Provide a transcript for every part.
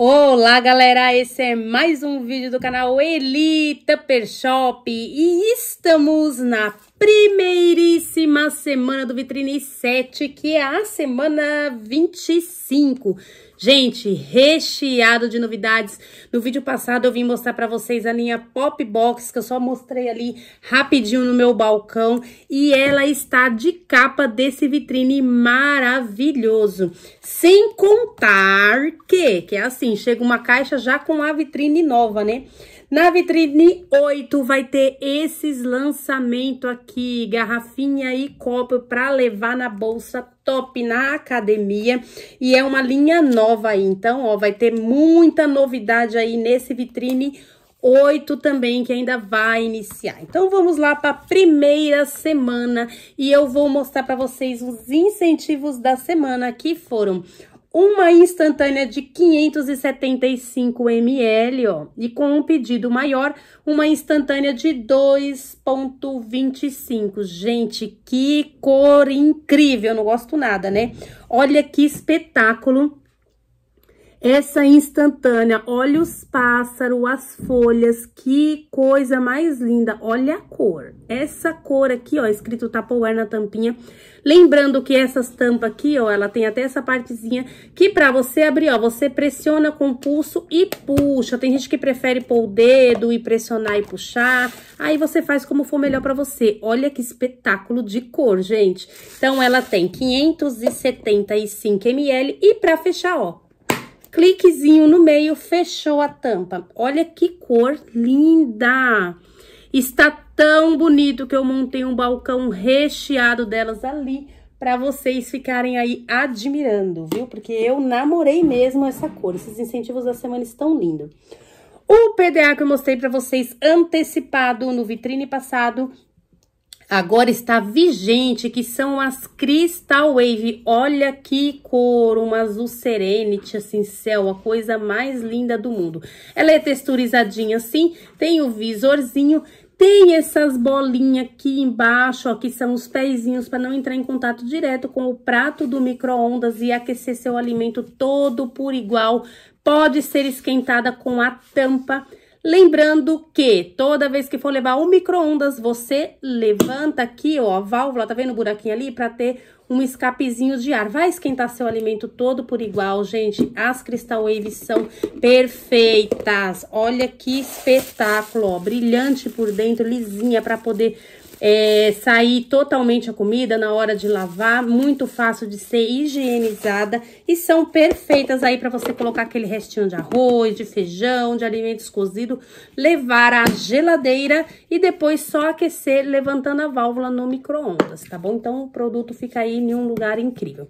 Olá galera, esse é mais um vídeo do canal Eli Tupper Shop e estamos na primeiríssima semana do Vitrine 7, que é a semana 25. Gente, recheado de novidades. No vídeo passado eu vim mostrar para vocês a linha Pop Box, que eu só mostrei ali rapidinho no meu balcão. E ela está de capa desse vitrine maravilhoso. Sem contar que, que é assim, chega uma caixa já com a vitrine nova, né? Na vitrine 8 vai ter esses lançamentos aqui, garrafinha e copo para levar na bolsa top na academia e é uma linha nova aí, então, ó, vai ter muita novidade aí nesse vitrine 8 também, que ainda vai iniciar. Então, vamos lá para a primeira semana e eu vou mostrar para vocês os incentivos da semana, que foram uma instantânea de 575 ml, ó, e com um pedido maior, uma instantânea de 2.25. Gente, que cor incrível, eu não gosto nada, né? Olha que espetáculo essa instantânea, olha os pássaros, as folhas, que coisa mais linda. Olha a cor. Essa cor aqui, ó, escrito Tupperware na tampinha. Lembrando que essas tampas aqui, ó, ela tem até essa partezinha que pra você abrir, ó, você pressiona com o pulso e puxa. Tem gente que prefere pôr o dedo e pressionar e puxar. Aí você faz como for melhor pra você. Olha que espetáculo de cor, gente. Então, ela tem 575 ml e pra fechar, ó, cliquezinho no meio, fechou a tampa. Olha que cor linda! Está tão bonito que eu montei um balcão recheado delas ali para vocês ficarem aí admirando, viu? Porque eu namorei mesmo essa cor. Esses incentivos da semana estão lindos. O PDA que eu mostrei para vocês antecipado no vitrine passado agora está vigente, que são as Crystal Wave. Olha que cor, uma azul serenity, assim, céu, a coisa mais linda do mundo. Ela é texturizadinha assim, tem o visorzinho, tem essas bolinhas aqui embaixo, ó, que são os pezinhos para não entrar em contato direto com o prato do micro-ondas e aquecer seu alimento todo por igual. Pode ser esquentada com a tampa Lembrando que toda vez que for levar o micro-ondas, você levanta aqui, ó, a válvula, tá vendo o buraquinho ali? Pra ter um escapezinho de ar. Vai esquentar seu alimento todo por igual, gente. As Crystal Waves são perfeitas. Olha que espetáculo, ó. Brilhante por dentro, lisinha, pra poder é, sair totalmente a comida na hora de lavar, muito fácil de ser higienizada e são perfeitas aí para você colocar aquele restinho de arroz, de feijão, de alimentos cozidos, levar à geladeira e depois só aquecer levantando a válvula no micro-ondas, tá bom? Então o produto fica aí em um lugar incrível.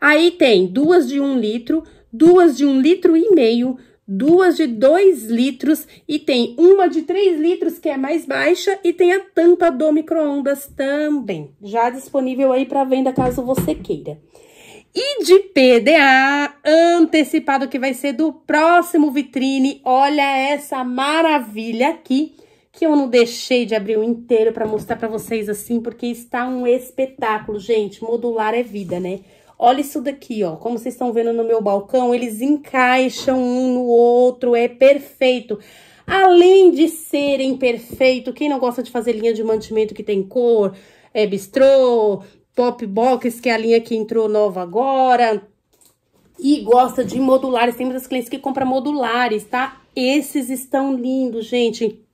Aí tem duas de um litro, duas de um litro e meio, duas de 2 litros e tem uma de 3 litros que é mais baixa e tem a tampa do micro-ondas também, já disponível aí para venda caso você queira. E de PDA antecipado que vai ser do próximo vitrine, olha essa maravilha aqui, que eu não deixei de abrir o inteiro para mostrar para vocês assim, porque está um espetáculo, gente, modular é vida, né? Olha isso daqui, ó. Como vocês estão vendo no meu balcão, eles encaixam um no outro, é perfeito. Além de serem perfeito, quem não gosta de fazer linha de mantimento que tem cor, é bistrô, pop box, que é a linha que entrou nova agora, e gosta de modulares, tem muitas clientes que compram modulares, tá? Esses estão lindos, gente.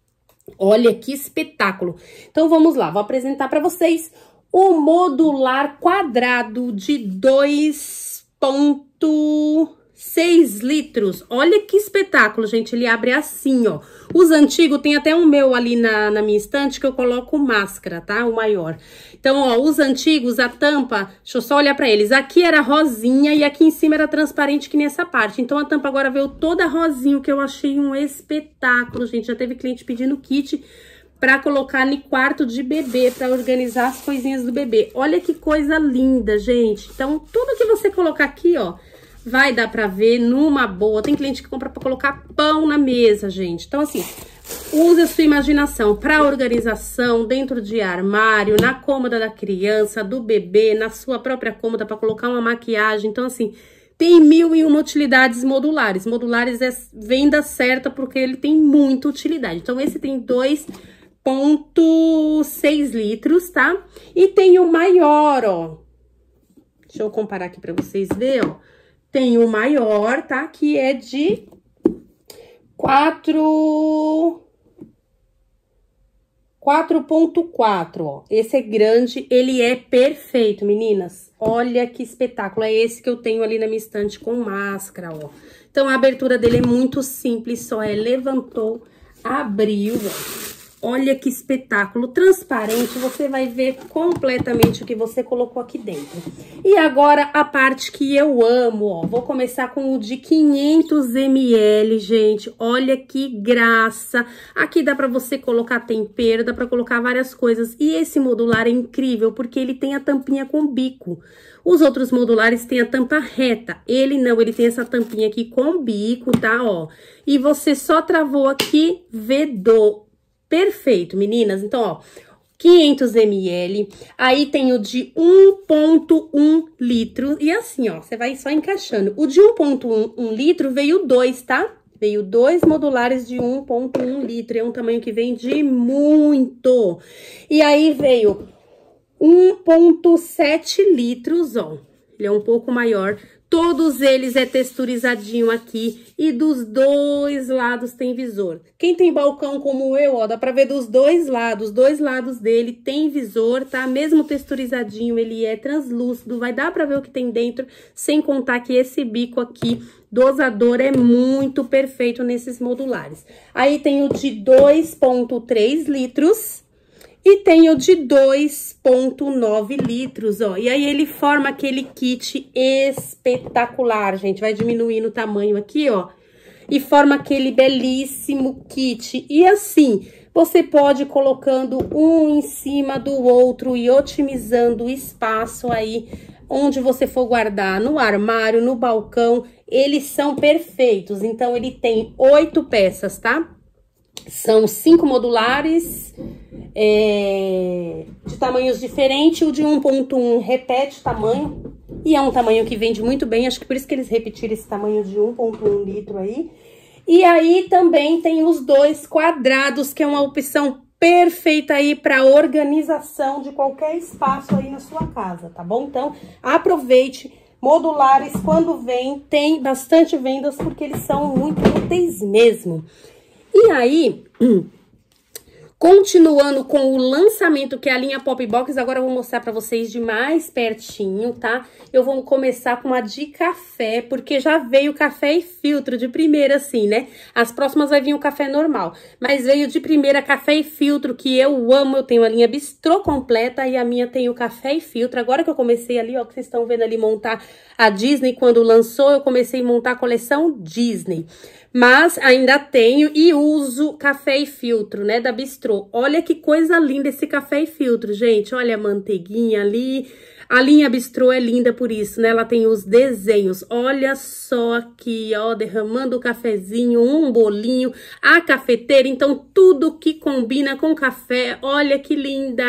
Olha que espetáculo. Então, vamos lá, vou apresentar para vocês o modular quadrado de 2,6 litros. Olha que espetáculo, gente. Ele abre assim, ó. Os antigos, tem até um meu ali na, na minha estante que eu coloco máscara, tá? O maior. Então, ó, os antigos, a tampa, deixa eu só olhar pra eles. Aqui era rosinha e aqui em cima era transparente que nessa parte. Então, a tampa agora veio toda rosinha, que eu achei um espetáculo, gente. Já teve cliente pedindo kit para colocar no quarto de bebê, para organizar as coisinhas do bebê. Olha que coisa linda, gente. Então, tudo que você colocar aqui, ó, vai dar para ver numa boa. Tem cliente que compra para colocar pão na mesa, gente. Então, assim, use a sua imaginação para organização, dentro de armário, na cômoda da criança, do bebê, na sua própria cômoda para colocar uma maquiagem. Então, assim, tem mil e uma utilidades modulares. Modulares é venda certa porque ele tem muita utilidade. Então, esse tem dois 1.6 litros, tá? E tem o maior, ó. Deixa eu comparar aqui para vocês verem, ó. Tem o maior, tá? Que é de 4... 4.4, ó. Esse é grande, ele é perfeito, meninas. Olha que espetáculo. É esse que eu tenho ali na minha estante com máscara, ó. Então, a abertura dele é muito simples, só é levantou, abriu, ó. Olha que espetáculo, transparente, você vai ver completamente o que você colocou aqui dentro. E agora a parte que eu amo, ó, vou começar com o de 500 ml, gente, olha que graça. Aqui dá pra você colocar tempero, dá pra colocar várias coisas. E esse modular é incrível, porque ele tem a tampinha com bico. Os outros modulares têm a tampa reta, ele não, ele tem essa tampinha aqui com bico, tá, ó. E você só travou aqui, vedou perfeito, meninas. Então, ó, 500 ml. Aí tem o de 1.1 litro. E assim, ó, você vai só encaixando. O de 1.1 litro veio dois, tá? Veio dois modulares de 1.1 litro. É um tamanho que vende muito. E aí veio 1.7 litros, ó. Ele é um pouco maior Todos eles é texturizadinho aqui e dos dois lados tem visor. Quem tem balcão como eu, ó, dá pra ver dos dois lados. dois lados dele tem visor, tá? Mesmo texturizadinho, ele é translúcido, vai dar pra ver o que tem dentro, sem contar que esse bico aqui, dosador, é muito perfeito nesses modulares. Aí tem o de 2.3 litros, e tem o de 2,9 litros, ó. E aí ele forma aquele kit espetacular, gente. Vai diminuindo o tamanho aqui, ó. E forma aquele belíssimo kit. E assim, você pode ir colocando um em cima do outro e otimizando o espaço aí onde você for guardar, no armário, no balcão, eles são perfeitos. Então, ele tem oito peças, tá? São cinco modulares é, de tamanhos diferentes. O de 1.1 repete o tamanho e é um tamanho que vende muito bem. Acho que por isso que eles repetiram esse tamanho de 1.1 litro aí. E aí também tem os dois quadrados, que é uma opção perfeita aí para organização de qualquer espaço aí na sua casa, tá bom? Então, aproveite. Modulares, quando vem, tem bastante vendas, porque eles são muito úteis mesmo. E aí, hum, continuando com o lançamento que é a linha Pop Box, agora eu vou mostrar para vocês de mais pertinho, tá? Eu vou começar com a de café, porque já veio café e filtro de primeira assim, né? As próximas vai vir o café normal, mas veio de primeira café e filtro que eu amo. Eu tenho a linha bistrô completa e a minha tem o café e filtro. Agora que eu comecei ali, ó, que vocês estão vendo ali montar a Disney quando lançou, eu comecei a montar a coleção Disney. Mas ainda tenho e uso café e filtro, né, da Bistrô. Olha que coisa linda esse café e filtro, gente. Olha a manteiguinha ali. A linha Bistrô é linda por isso, né? Ela tem os desenhos. Olha só aqui, ó, derramando o cafezinho, um bolinho, a cafeteira. Então, tudo que combina com café. Olha que linda!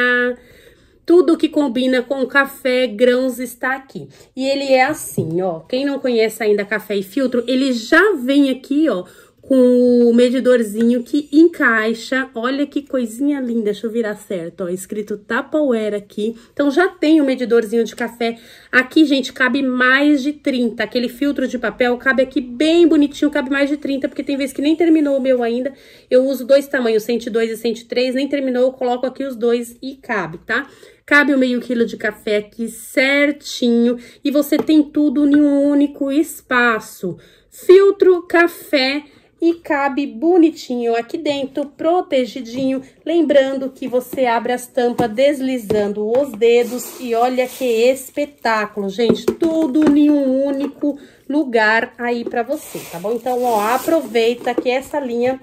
Tudo que combina com café, grãos está aqui. E ele é assim, ó. Quem não conhece ainda café e filtro, ele já vem aqui, ó, com o medidorzinho que encaixa. Olha que coisinha linda, deixa eu virar certo, ó, escrito Tupperware aqui. Então, já tem o medidorzinho de café. Aqui, gente, cabe mais de 30. Aquele filtro de papel cabe aqui bem bonitinho, cabe mais de 30, porque tem vezes que nem terminou o meu ainda. Eu uso dois tamanhos, 102 e 103, nem terminou, eu coloco aqui os dois e cabe, tá? Tá? Cabe o meio quilo de café aqui certinho e você tem tudo em um único espaço. Filtro, café e cabe bonitinho aqui dentro, protegidinho. Lembrando que você abre as tampas deslizando os dedos e olha que espetáculo, gente. Tudo em um único lugar aí pra você, tá bom? Então, ó, aproveita que essa linha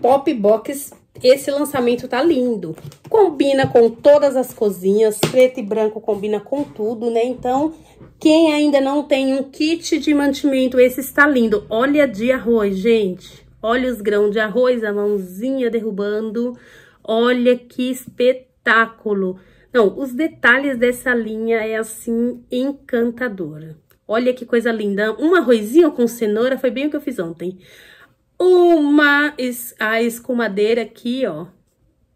Pop Box esse lançamento tá lindo. Combina com todas as cozinhas, preto e branco combina com tudo, né? Então, quem ainda não tem um kit de mantimento, esse está lindo. Olha de arroz, gente. Olha os grãos de arroz, a mãozinha derrubando. Olha que espetáculo. Não, os detalhes dessa linha é assim encantadora. Olha que coisa linda. Um arrozinho com cenoura foi bem o que eu fiz ontem uma a escumadeira aqui, ó.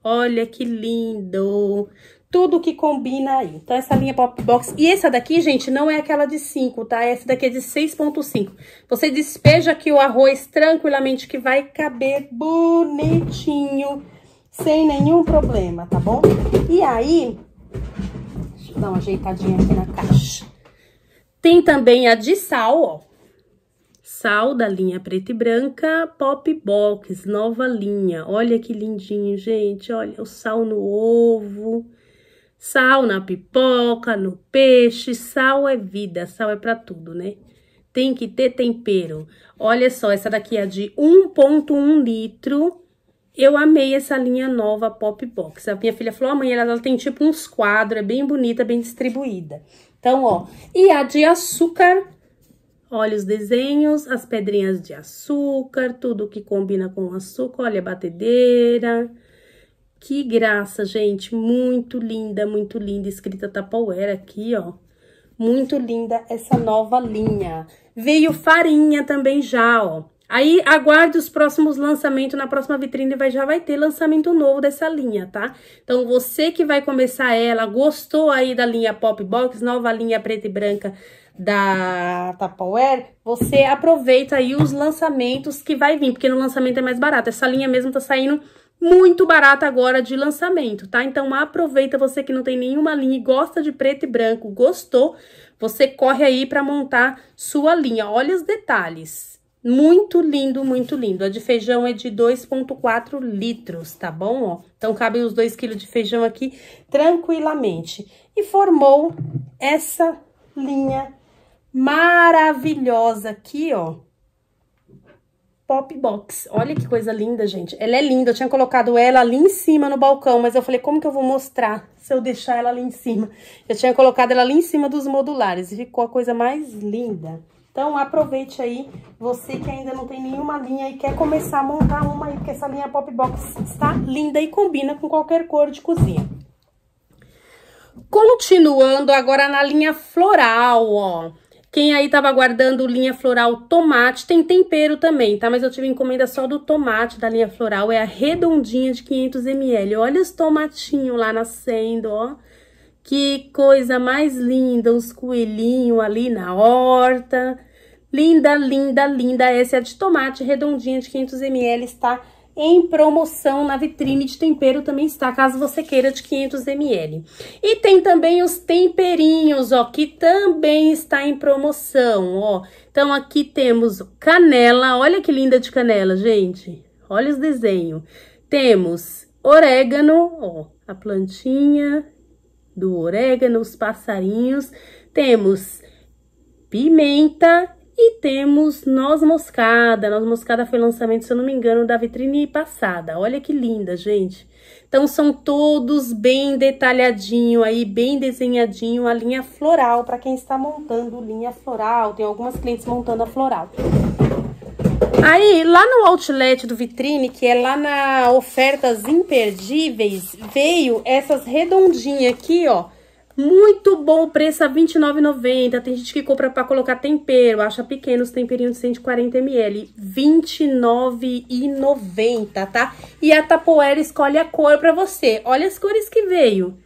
Olha que lindo! Tudo que combina aí. Então, essa linha pop box. E essa daqui, gente, não é aquela de 5, tá? Essa daqui é de 6,5. Você despeja aqui o arroz tranquilamente, que vai caber bonitinho, sem nenhum problema, tá bom? E aí, deixa eu dar uma ajeitadinha aqui na caixa. Tem também a de sal, ó. Sal da linha preta e branca, Pop Box, nova linha. Olha que lindinho, gente. Olha o sal no ovo, sal na pipoca, no peixe. Sal é vida, sal é para tudo, né? Tem que ter tempero. Olha só, essa daqui é de 1.1 litro. Eu amei essa linha nova Pop Box. A minha filha falou, amanhã ela tem tipo uns quadros, é bem bonita, bem distribuída. Então, ó, e a de açúcar Olha os desenhos, as pedrinhas de açúcar, tudo que combina com o açúcar, olha a batedeira. Que graça, gente, muito linda, muito linda, escrita Tupperware aqui, ó. Muito linda essa nova linha. Veio farinha também já, ó. Aí, aguarde os próximos lançamentos, na próxima vitrine vai, já vai ter lançamento novo dessa linha, tá? Então, você que vai começar ela, gostou aí da linha Pop Box, nova linha preta e branca da Tupperware, você aproveita aí os lançamentos que vai vir, porque no lançamento é mais barato. Essa linha mesmo tá saindo muito barata agora de lançamento, tá? Então aproveita você que não tem nenhuma linha e gosta de preto e branco, gostou, você corre aí para montar sua linha. Olha os detalhes. Muito lindo, muito lindo. A de feijão é de 2,4 litros, tá bom? Ó, então, cabe os 2 quilos de feijão aqui tranquilamente. E formou essa linha maravilhosa aqui, ó. Pop Box. Olha que coisa linda, gente. Ela é linda. Eu tinha colocado ela ali em cima no balcão, mas eu falei, como que eu vou mostrar se eu deixar ela ali em cima? Eu tinha colocado ela ali em cima dos modulares e ficou a coisa mais linda. Então, aproveite aí, você que ainda não tem nenhuma linha e quer começar a montar uma aí, porque essa linha Pop Box está linda e combina com qualquer cor de cozinha. Continuando agora na linha floral, ó. Quem aí tava aguardando linha floral tomate, tem tempero também, tá? Mas eu tive encomenda só do tomate da linha floral, é a redondinha de 500ml. Olha os tomatinhos lá nascendo, ó. Que coisa mais linda, os coelhinhos ali na horta. Linda, linda, linda. Essa é a de tomate redondinha de 500ml, está em promoção na vitrine de tempero também está, caso você queira de 500 ml. E tem também os temperinhos, ó, que também está em promoção, ó. Então aqui temos canela, olha que linda de canela, gente. Olha os desenhos. Temos orégano, ó, a plantinha do orégano, os passarinhos. Temos pimenta, e temos Noz Moscada. Noz Moscada foi lançamento, se eu não me engano, da vitrine passada. Olha que linda, gente. Então, são todos bem detalhadinho aí, bem desenhadinho a linha floral. Para quem está montando linha floral, tem algumas clientes montando a floral. Aí, lá no outlet do Vitrine, que é lá na Ofertas Imperdíveis, veio essas redondinhas aqui, ó muito bom o preço a R$29,90. Tem gente que compra para colocar tempero, acha pequenos temperinhos de 140ml. R$29,90, tá? E a Tapoeira escolhe a cor para você. Olha as cores que veio.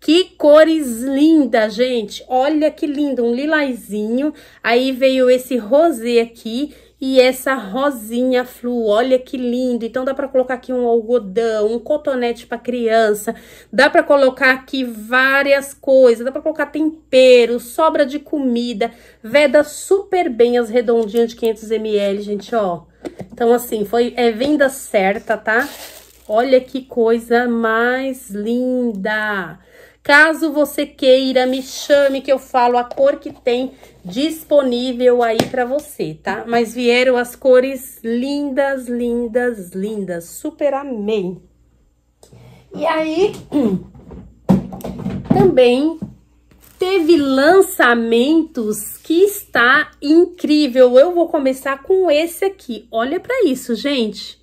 Que cores lindas, gente. Olha que lindo, um lilazinho. Aí veio esse rosé aqui e essa rosinha flu, olha que lindo. Então dá para colocar aqui um algodão, um cotonete para criança, dá para colocar aqui várias coisas, dá para colocar tempero, sobra de comida, veda super bem as redondinhas de 500 ml, gente, ó. Então assim, foi é venda certa, tá? Olha que coisa mais linda! Caso você queira, me chame que eu falo a cor que tem disponível aí para você, tá? Mas vieram as cores lindas, lindas, lindas. Super amei. E aí, também teve lançamentos que está incrível. Eu vou começar com esse aqui. Olha para isso, gente.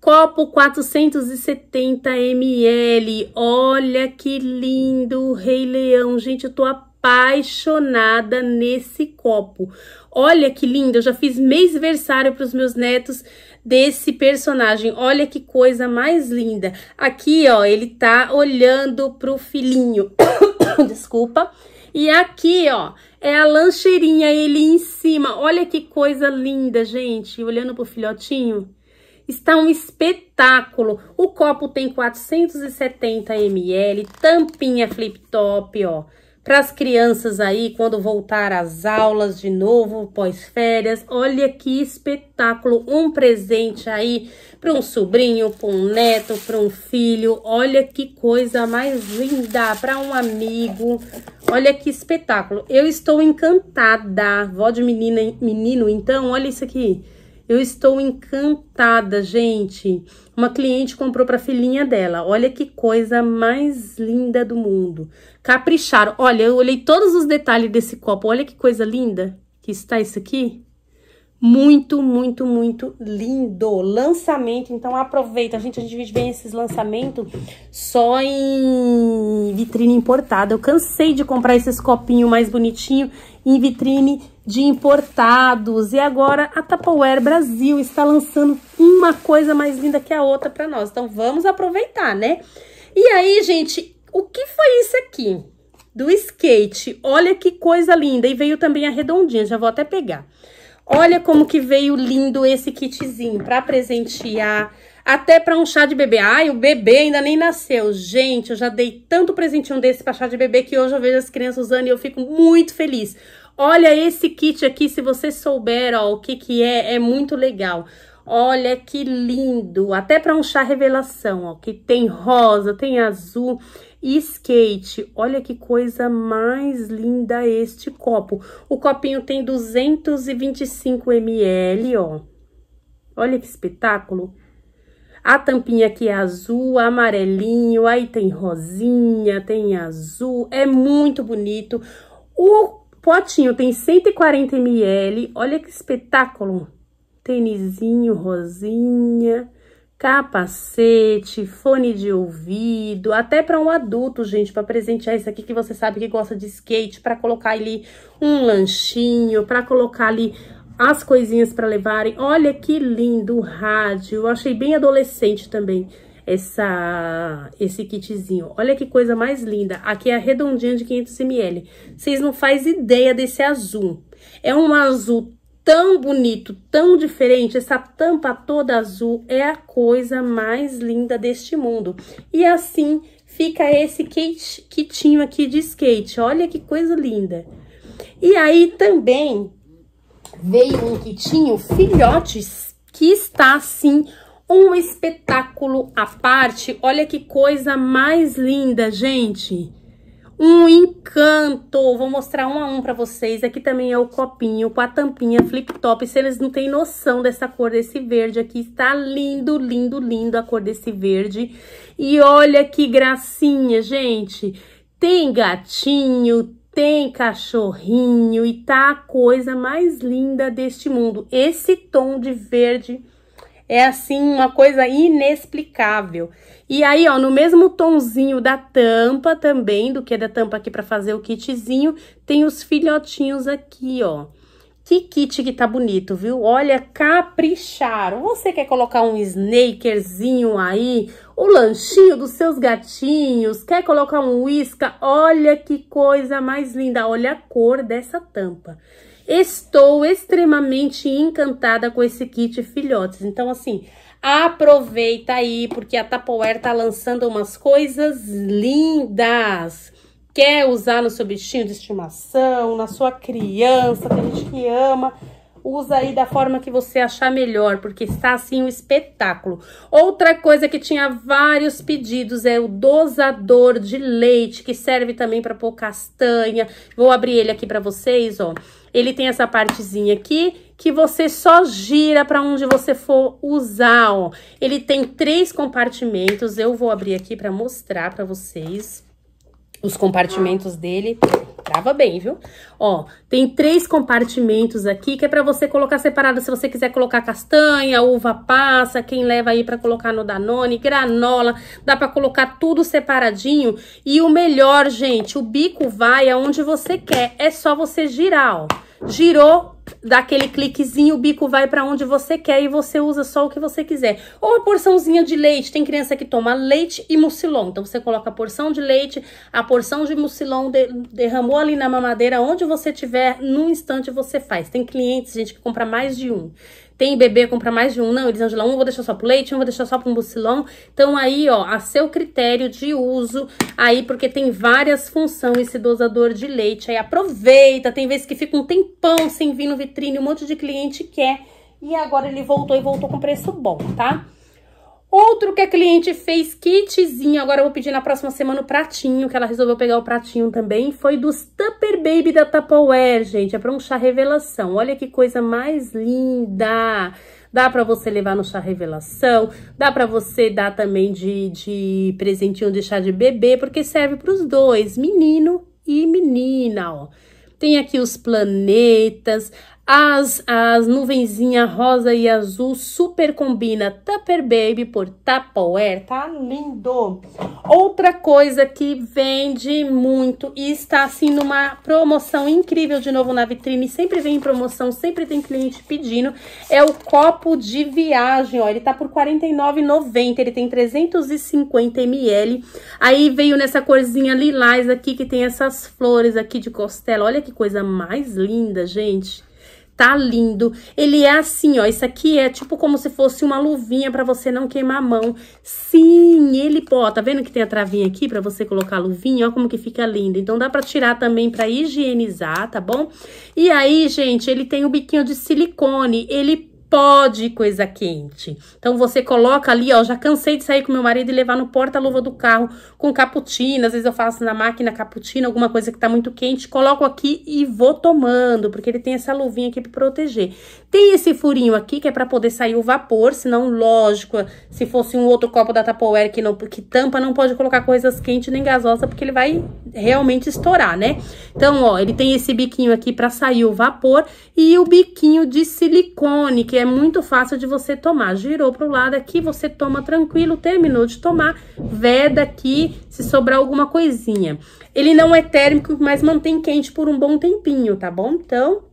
Copo 470 ml. Olha que lindo, Rei Leão. Gente, eu tô apaixonada nesse copo. Olha que lindo, eu já fiz aniversário para os meus netos desse personagem. Olha que coisa mais linda. Aqui, ó, ele tá olhando pro filhinho. Desculpa. E aqui, ó, é a lancheirinha, ele em cima. Olha que coisa linda, gente. Olhando pro filhotinho. Está um espetáculo. O copo tem 470 ml, tampinha flip top, ó. Para as crianças aí, quando voltar às aulas de novo, pós-férias, olha que espetáculo, um presente aí para um sobrinho, para um neto, para um filho, olha que coisa mais linda, para um amigo, olha que espetáculo. Eu estou encantada, vó de menina, menino, então, olha isso aqui, eu estou encantada, gente. Uma cliente comprou para a filhinha dela. Olha que coisa mais linda do mundo. Capricharam. Olha, eu olhei todos os detalhes desse copo. Olha que coisa linda que está isso aqui. Muito, muito, muito lindo. Lançamento, então aproveita. A gente, a gente vê esses lançamentos só em vitrine importada. Eu cansei de comprar esses copinhos mais bonitinhos em vitrine de importados. E agora a Tupperware Brasil está lançando uma coisa mais linda que a outra para nós. Então vamos aproveitar, né? E aí, gente, o que foi isso aqui? Do skate. Olha que coisa linda. E veio também a redondinha, já vou até pegar. Olha como que veio lindo esse kitzinho para presentear, até para um chá de bebê. Ai, o bebê ainda nem nasceu. Gente, eu já dei tanto presentinho desse para chá de bebê que hoje eu vejo as crianças usando e eu fico muito feliz. Olha esse kit aqui, se você souber ó, o que, que é, é muito legal. Olha que lindo, até para um chá revelação, ó, que tem rosa, tem azul e skate. Olha que coisa mais linda este copo. O copinho tem 225 ml, ó. Olha que espetáculo. A tampinha aqui é azul, amarelinho, aí tem rosinha, tem azul, é muito bonito. O Potinho tem 140 ml, olha que espetáculo. Tênisinho rosinha, capacete, fone de ouvido, até para um adulto, gente, para presentear isso aqui que você sabe que gosta de skate, para colocar ali um lanchinho, para colocar ali as coisinhas para levarem. Olha que lindo o rádio, eu achei bem adolescente também essa, esse kitzinho. Olha que coisa mais linda. Aqui é a redondinha de 500ml. Vocês não fazem ideia desse azul. É um azul tão bonito, tão diferente, essa tampa toda azul é a coisa mais linda deste mundo. E assim fica esse kit, kitinho aqui de skate, olha que coisa linda. E aí também veio um kitinho filhotes, que está assim um espetáculo à parte. Olha que coisa mais linda, gente. Um encanto. Vou mostrar um a um para vocês. Aqui também é o copinho com a tampinha flip top. Se eles não têm noção dessa cor desse verde aqui, está lindo, lindo, lindo a cor desse verde. E olha que gracinha, gente. Tem gatinho, tem cachorrinho e tá a coisa mais linda deste mundo. Esse tom de verde é assim uma coisa inexplicável. E aí, ó, no mesmo tonzinho da tampa também, do que é da tampa aqui para fazer o kitzinho, tem os filhotinhos aqui, ó. Que kit que tá bonito, viu? Olha, capricharam. Você quer colocar um snakerzinho aí? O lanchinho dos seus gatinhos? Quer colocar um whisky? Olha que coisa mais linda. Olha a cor dessa tampa. Estou extremamente encantada com esse kit filhotes. Então, assim, aproveita aí, porque a Tupperware tá lançando umas coisas lindas. Quer usar no seu bichinho de estimação, na sua criança, tem gente que ama usa aí da forma que você achar melhor, porque está assim um espetáculo. Outra coisa que tinha vários pedidos é o dosador de leite, que serve também para pôr castanha. Vou abrir ele aqui para vocês, ó. Ele tem essa partezinha aqui que você só gira para onde você for usar, ó. Ele tem três compartimentos, eu vou abrir aqui para mostrar para vocês os compartimentos dele trava bem, viu? Ó, tem três compartimentos aqui que é pra você colocar separado se você quiser colocar castanha, uva passa, quem leva aí pra colocar no Danone, granola, dá pra colocar tudo separadinho. E o melhor, gente, o bico vai aonde você quer, é só você girar, ó. Girou, dá aquele cliquezinho, o bico vai para onde você quer e você usa só o que você quiser. Ou a porçãozinha de leite, tem criança que toma leite e mucilão Então você coloca a porção de leite, a porção de mucilão de, derramou ali na mamadeira, onde você tiver, num instante você faz. Tem clientes, gente, que compra mais de um. Tem bebê, compra mais de um. Não, Elisângela, um vou deixar só pro leite, um vou deixar só pro mucilão. Então aí, ó, a seu critério de uso aí, porque tem várias funções esse dosador de leite. Aí aproveita, tem vezes que fica um tempão sem vir no vitrine, um monte de cliente quer. E agora ele voltou e voltou com preço bom, tá? Outro que a cliente fez kitzinho, agora eu vou pedir na próxima semana o pratinho, que ela resolveu pegar o pratinho também, foi dos Tupper Baby da Tupperware, gente, é pra um chá revelação, olha que coisa mais linda! Dá pra você levar no chá revelação, dá pra você dar também de, de presentinho de chá de bebê, porque serve pros dois, menino e menina, ó. Tem aqui os planetas, as, as nuvenzinha rosa e azul super combina Tupper Baby por Tupperware, tá lindo! Outra coisa que vende muito e está assim numa promoção incrível de novo na vitrine, sempre vem em promoção, sempre tem cliente pedindo, é o copo de viagem, ó, ele tá por R$ 49,90, ele tem 350 ml, aí veio nessa corzinha lilás aqui que tem essas flores aqui de costela, olha que coisa mais linda, gente! tá lindo. Ele é assim, ó, isso aqui é tipo como se fosse uma luvinha pra você não queimar a mão. Sim, ele, ó, tá vendo que tem a travinha aqui pra você colocar a luvinha? Ó como que fica lindo. Então dá pra tirar também pra higienizar, tá bom? E aí, gente, ele tem o biquinho de silicone, ele pó de coisa quente. Então você coloca ali, ó, já cansei de sair com meu marido e levar no porta-luva do carro com caputina, às vezes eu faço na máquina caputina, alguma coisa que tá muito quente, coloco aqui e vou tomando, porque ele tem essa luvinha aqui para proteger. Tem esse furinho aqui que é para poder sair o vapor, senão lógico, se fosse um outro copo da Tupperware que não que tampa, não pode colocar coisas quentes nem gasosa porque ele vai realmente estourar, né? Então, ó, ele tem esse biquinho aqui para sair o vapor e o biquinho de silicone que é muito fácil de você tomar. Girou para o lado aqui, você toma tranquilo, terminou de tomar, veda aqui se sobrar alguma coisinha. Ele não é térmico, mas mantém quente por um bom tempinho, tá bom? Então,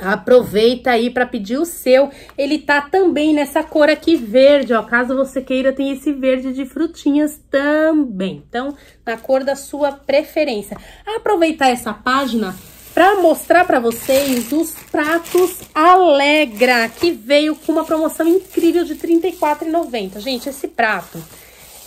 Aproveita aí para pedir o seu. Ele tá também nessa cor aqui verde, ó. Caso você queira, tem esse verde de frutinhas também. Então, na cor da sua preferência. Aproveitar essa página para mostrar para vocês os pratos Alegra, que veio com uma promoção incrível de R$ 34,90. Gente, esse prato,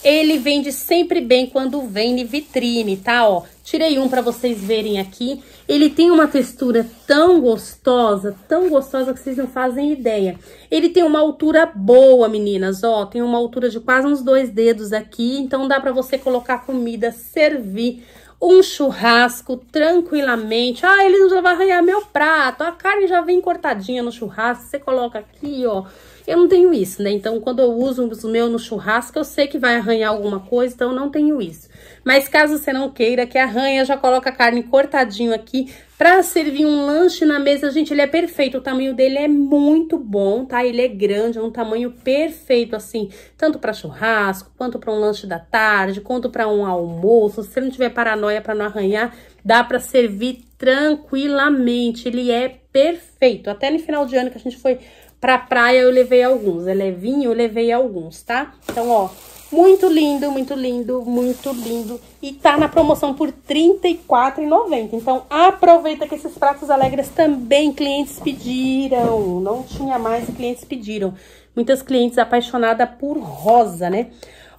ele vende sempre bem quando vem em vitrine, tá? Ó, tirei um para vocês verem aqui. Ele tem uma textura tão gostosa, tão gostosa que vocês não fazem ideia. Ele tem uma altura boa, meninas, ó. Tem uma altura de quase uns dois dedos aqui, então dá para você colocar comida, servir um churrasco tranquilamente. Ah, ele já vai arranhar meu prato. A carne já vem cortadinha no churrasco. Você coloca aqui, ó. Eu não tenho isso, né? Então, quando eu uso os meus no churrasco, eu sei que vai arranhar alguma coisa, então eu não tenho isso. Mas caso você não queira que arranha, já coloca a carne cortadinho aqui. Pra servir um lanche na mesa, gente, ele é perfeito. O tamanho dele é muito bom, tá? Ele é grande, é um tamanho perfeito, assim. Tanto pra churrasco, quanto pra um lanche da tarde, quanto pra um almoço. Se você não tiver paranoia pra não arranhar, dá pra servir tranquilamente. Ele é perfeito. Até no final de ano que a gente foi pra praia, eu levei alguns. É levinho, eu levei alguns, tá? Então, ó, muito lindo, muito lindo, muito lindo. E tá na promoção por R$ 34,90. Então aproveita que esses pratos alegres também clientes pediram. Não tinha mais e clientes pediram. Muitas clientes apaixonadas por rosa, né?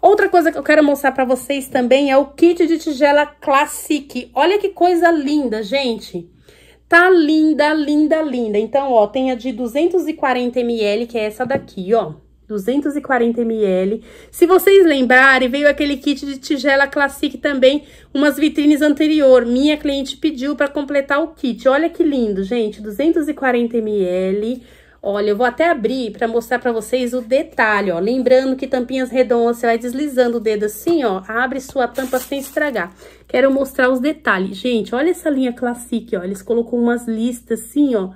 Outra coisa que eu quero mostrar pra vocês também é o kit de tigela Classic. Olha que coisa linda, gente. Tá linda, linda, linda. Então, ó, tem a de 240ml, que é essa daqui, ó. 240 ml. Se vocês lembrarem, veio aquele kit de tigela Classic também, umas vitrines anterior. Minha cliente pediu para completar o kit. Olha que lindo, gente, 240 ml. Olha, eu vou até abrir para mostrar para vocês o detalhe, ó. Lembrando que tampinhas redondas, você vai deslizando o dedo assim, ó. Abre sua tampa sem estragar. Quero mostrar os detalhes. Gente, olha essa linha Classic, ó. Eles colocou umas listas assim, ó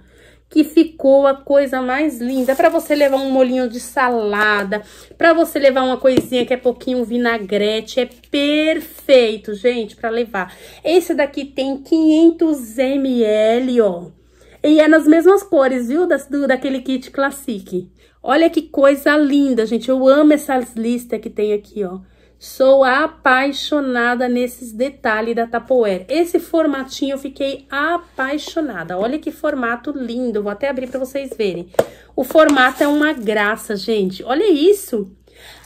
que ficou a coisa mais linda. Para você levar um molinho de salada, para você levar uma coisinha que é pouquinho vinagrete, é perfeito, gente, para levar. Esse daqui tem 500 ml, ó. E é nas mesmas cores, viu, da, do, daquele kit Classic. Olha que coisa linda, gente. Eu amo essas listas que tem aqui, ó. Sou apaixonada nesses detalhes da Tupperware. Esse formatinho eu fiquei apaixonada. Olha que formato lindo. Vou até abrir para vocês verem. O formato é uma graça, gente. Olha isso.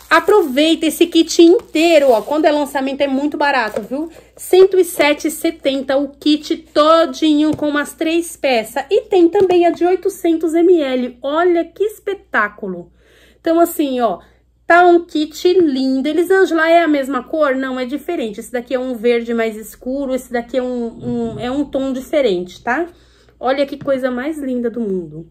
Aproveita esse kit inteiro, ó. Quando é lançamento é muito barato, viu? 107,70 o kit todinho com umas três peças. E tem também a de 800ml. Olha que espetáculo. Então, assim, ó, Tá um kit lindo. Elisângela, é a mesma cor? Não, é diferente. Esse daqui é um verde mais escuro, esse daqui é um, um uhum. é um tom diferente, tá? Olha que coisa mais linda do mundo.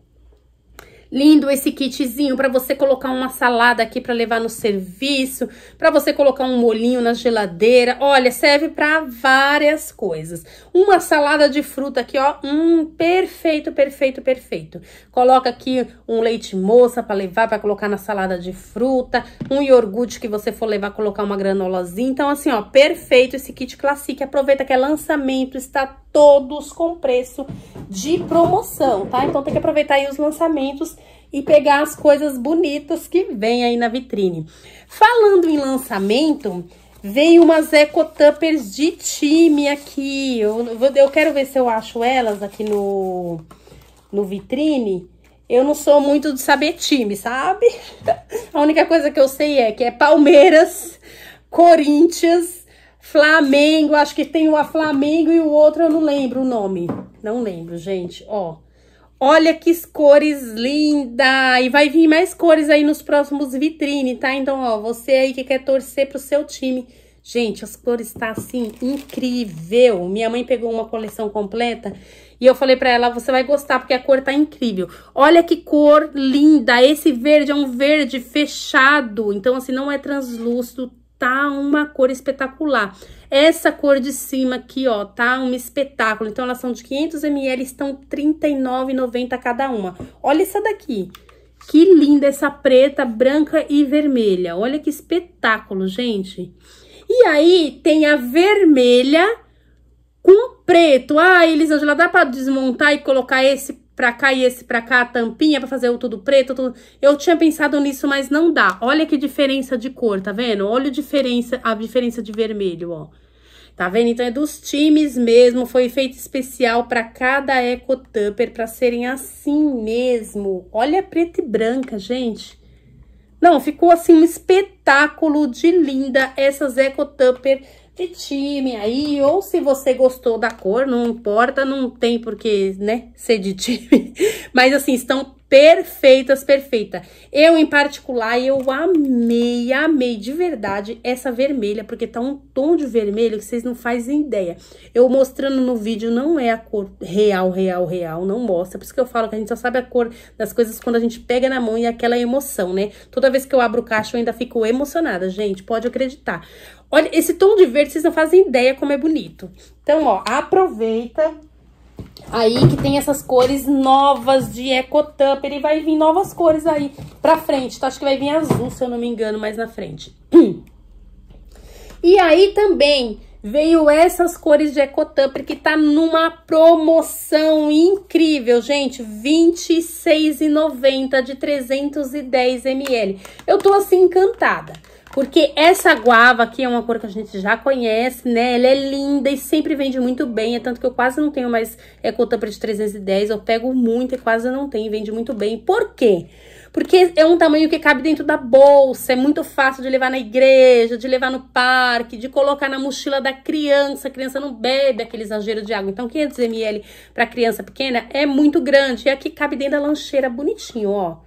Lindo esse kitzinho para você colocar uma salada aqui para levar no serviço, para você colocar um molinho na geladeira. Olha, serve para várias coisas. Uma salada de fruta aqui, ó. Hum, perfeito, perfeito, perfeito. Coloca aqui um leite moça para levar, para colocar na salada de fruta. Um iogurte que você for levar, colocar uma granolazinha. Então, assim, ó, perfeito esse kit Classic. Aproveita que é lançamento, está todos com preço de promoção, tá? Então, tem que aproveitar aí os lançamentos e pegar as coisas bonitas que vem aí na vitrine. Falando em lançamento, Veio umas ecotuppers de time aqui. Eu, eu quero ver se eu acho elas aqui no, no vitrine. Eu não sou muito de saber time, sabe? A única coisa que eu sei é que é Palmeiras, Corinthians, Flamengo. Acho que tem uma Flamengo e o outro eu não lembro o nome. Não lembro, gente. Ó. Olha que cores linda! E vai vir mais cores aí nos próximos vitrine, tá? Então, ó, você aí que quer torcer pro seu time. Gente, as cores tá assim, incrível! Minha mãe pegou uma coleção completa e eu falei pra ela, você vai gostar porque a cor tá incrível. Olha que cor linda! Esse verde é um verde fechado, então assim, não é translúcido, tá uma cor espetacular. Essa cor de cima aqui, ó, tá um espetáculo. Então, elas são de 500 ml, estão R$39,90 cada uma. Olha essa daqui. Que linda essa preta, branca e vermelha. Olha que espetáculo, gente. E aí, tem a vermelha com preto. Ah, Elisângela, dá pra desmontar e colocar esse pra cá e esse pra cá, a tampinha pra fazer o tudo preto. Tudo... Eu tinha pensado nisso, mas não dá. Olha que diferença de cor, tá vendo? Olha a diferença, a diferença de vermelho, ó. Tá vendo? Então, é dos times mesmo, foi feito especial para cada eco tupper, para serem assim mesmo. Olha preta e branca, gente. Não, ficou assim um espetáculo de linda essas eco tupper de time aí. Ou se você gostou da cor, não importa, não tem porque, né, ser de time. Mas assim, estão perfeitas, perfeita. Eu, em particular, eu amei, amei de verdade essa vermelha, porque tá um tom de vermelho que vocês não fazem ideia. Eu mostrando no vídeo não é a cor real, real, real, não mostra. Por isso que eu falo que a gente só sabe a cor das coisas quando a gente pega na mão e é aquela emoção, né? Toda vez que eu abro o caixa eu ainda fico emocionada, gente, pode acreditar. Olha, esse tom de verde, vocês não fazem ideia como é bonito. Então, ó, aproveita aí que tem essas cores novas de Ecotupper e vai vir novas cores aí pra frente, tá? Acho que vai vir azul, se eu não me engano, mais na frente. E aí também veio essas cores de Ecotupper que tá numa promoção incrível, gente, R$26,90 de 310 ml. Eu tô assim encantada. Porque essa guava aqui é uma cor que a gente já conhece, né? Ela é linda e sempre vende muito bem. É tanto que eu quase não tenho mais é, cotâmpora de 310. Eu pego muito e quase não tenho. Vende muito bem. Por quê? Porque é um tamanho que cabe dentro da bolsa. É muito fácil de levar na igreja, de levar no parque, de colocar na mochila da criança. A criança não bebe aquele exagero de água. Então, 500 ml para criança pequena é muito grande. E aqui cabe dentro da lancheira bonitinho, ó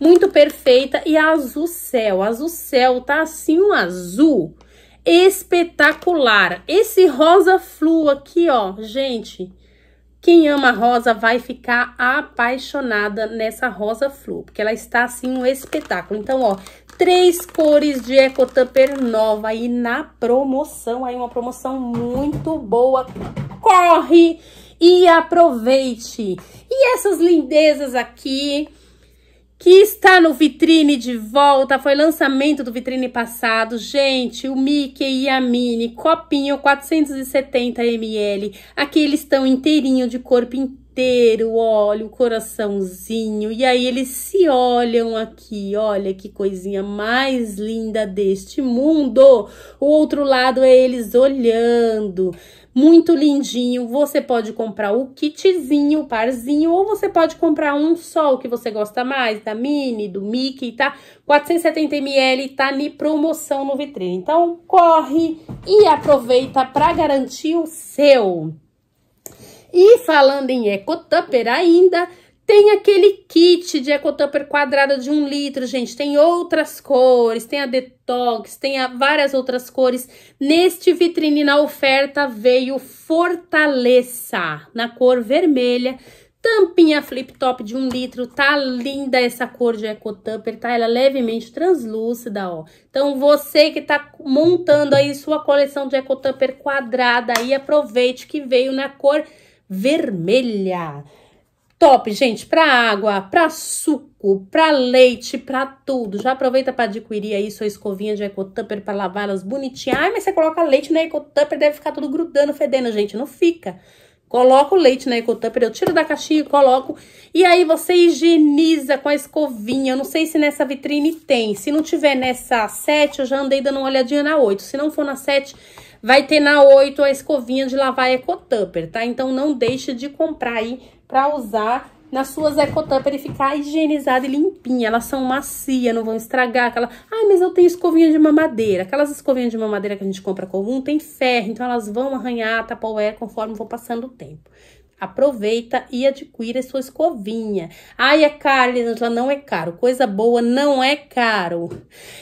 muito perfeita e azul céu. Azul céu tá assim um azul espetacular. Esse rosa flu aqui, ó, gente, quem ama rosa vai ficar apaixonada nessa rosa flu, porque ela está assim um espetáculo. Então, ó, três cores de Eco Tupper nova aí na promoção, aí uma promoção muito boa. Corre e aproveite. E essas lindezas aqui, que está no vitrine de volta, foi lançamento do vitrine passado, gente, o Mickey e a Minnie, copinho 470ml, aqui eles estão inteirinho de corpo inteiro inteiro, olha, o coraçãozinho. E aí eles se olham aqui, olha que coisinha mais linda deste mundo. O outro lado é eles olhando. Muito lindinho. Você pode comprar o kitzinho, o parzinho, ou você pode comprar um só, o que você gosta mais, da Mini, do Mickey, tá? 470ml tá ali promoção no vitrine. Então, corre e aproveita para garantir o seu. E falando em ecotupper ainda, tem aquele kit de ecotupper quadrada de um litro, gente. Tem outras cores, tem a detox, tem a várias outras cores. Neste vitrine na oferta veio Fortaleça, na cor vermelha. Tampinha flip top de um litro, tá linda essa cor de ecotupper, tá? Ela é levemente translúcida, ó. Então, você que tá montando aí sua coleção de ecotupper quadrada aí, aproveite que veio na cor vermelha vermelha. Top, gente, para água, para suco, para leite, para tudo. Já aproveita para adquirir aí sua escovinha de ecotupper para lavar elas bonitinha. Ai, mas você coloca leite na ecotupper, deve ficar tudo grudando, fedendo, gente, não fica. Coloco o leite na ecotupper, eu tiro da caixinha e coloco. E aí você higieniza com a escovinha. Eu não sei se nessa vitrine tem. Se não tiver nessa 7, eu já andei dando uma olhadinha na 8. Se não for na 7, Vai ter na 8 a escovinha de lavar Ecotupper, tá? Então não deixa de comprar aí para usar nas suas Ecotupper e ficar higienizada e limpinha. Elas são macias, não vão estragar aquela... Ai, ah, mas eu tenho escovinha de mamadeira. Aquelas escovinhas de mamadeira que a gente compra comum tem ferro, então elas vão arranhar a tapaué conforme vou passando o tempo. Aproveita e adquira sua escovinha. Ai, é caro, já não é caro. Coisa boa não é caro.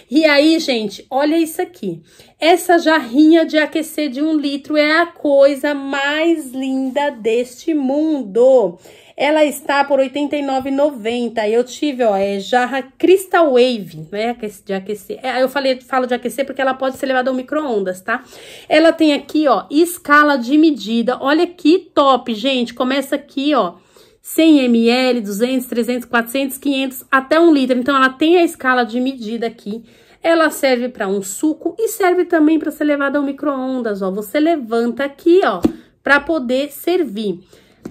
E aí, gente, olha isso aqui. Essa jarrinha de aquecer de um litro é a coisa mais linda deste mundo. Ela está por R$ 89,90. Eu tive, ó, é jarra Crystal Wave, né? De aquecer. É, eu falei, falo de aquecer porque ela pode ser levada ao micro-ondas, tá? Ela tem aqui, ó, escala de medida. Olha que top, gente. Começa aqui, ó. 100 ml, 200, 300, 400, 500, até 1 litro. Então, ela tem a escala de medida aqui. Ela serve para um suco e serve também para ser levada ao micro-ondas, ó. Você levanta aqui, ó, para poder servir.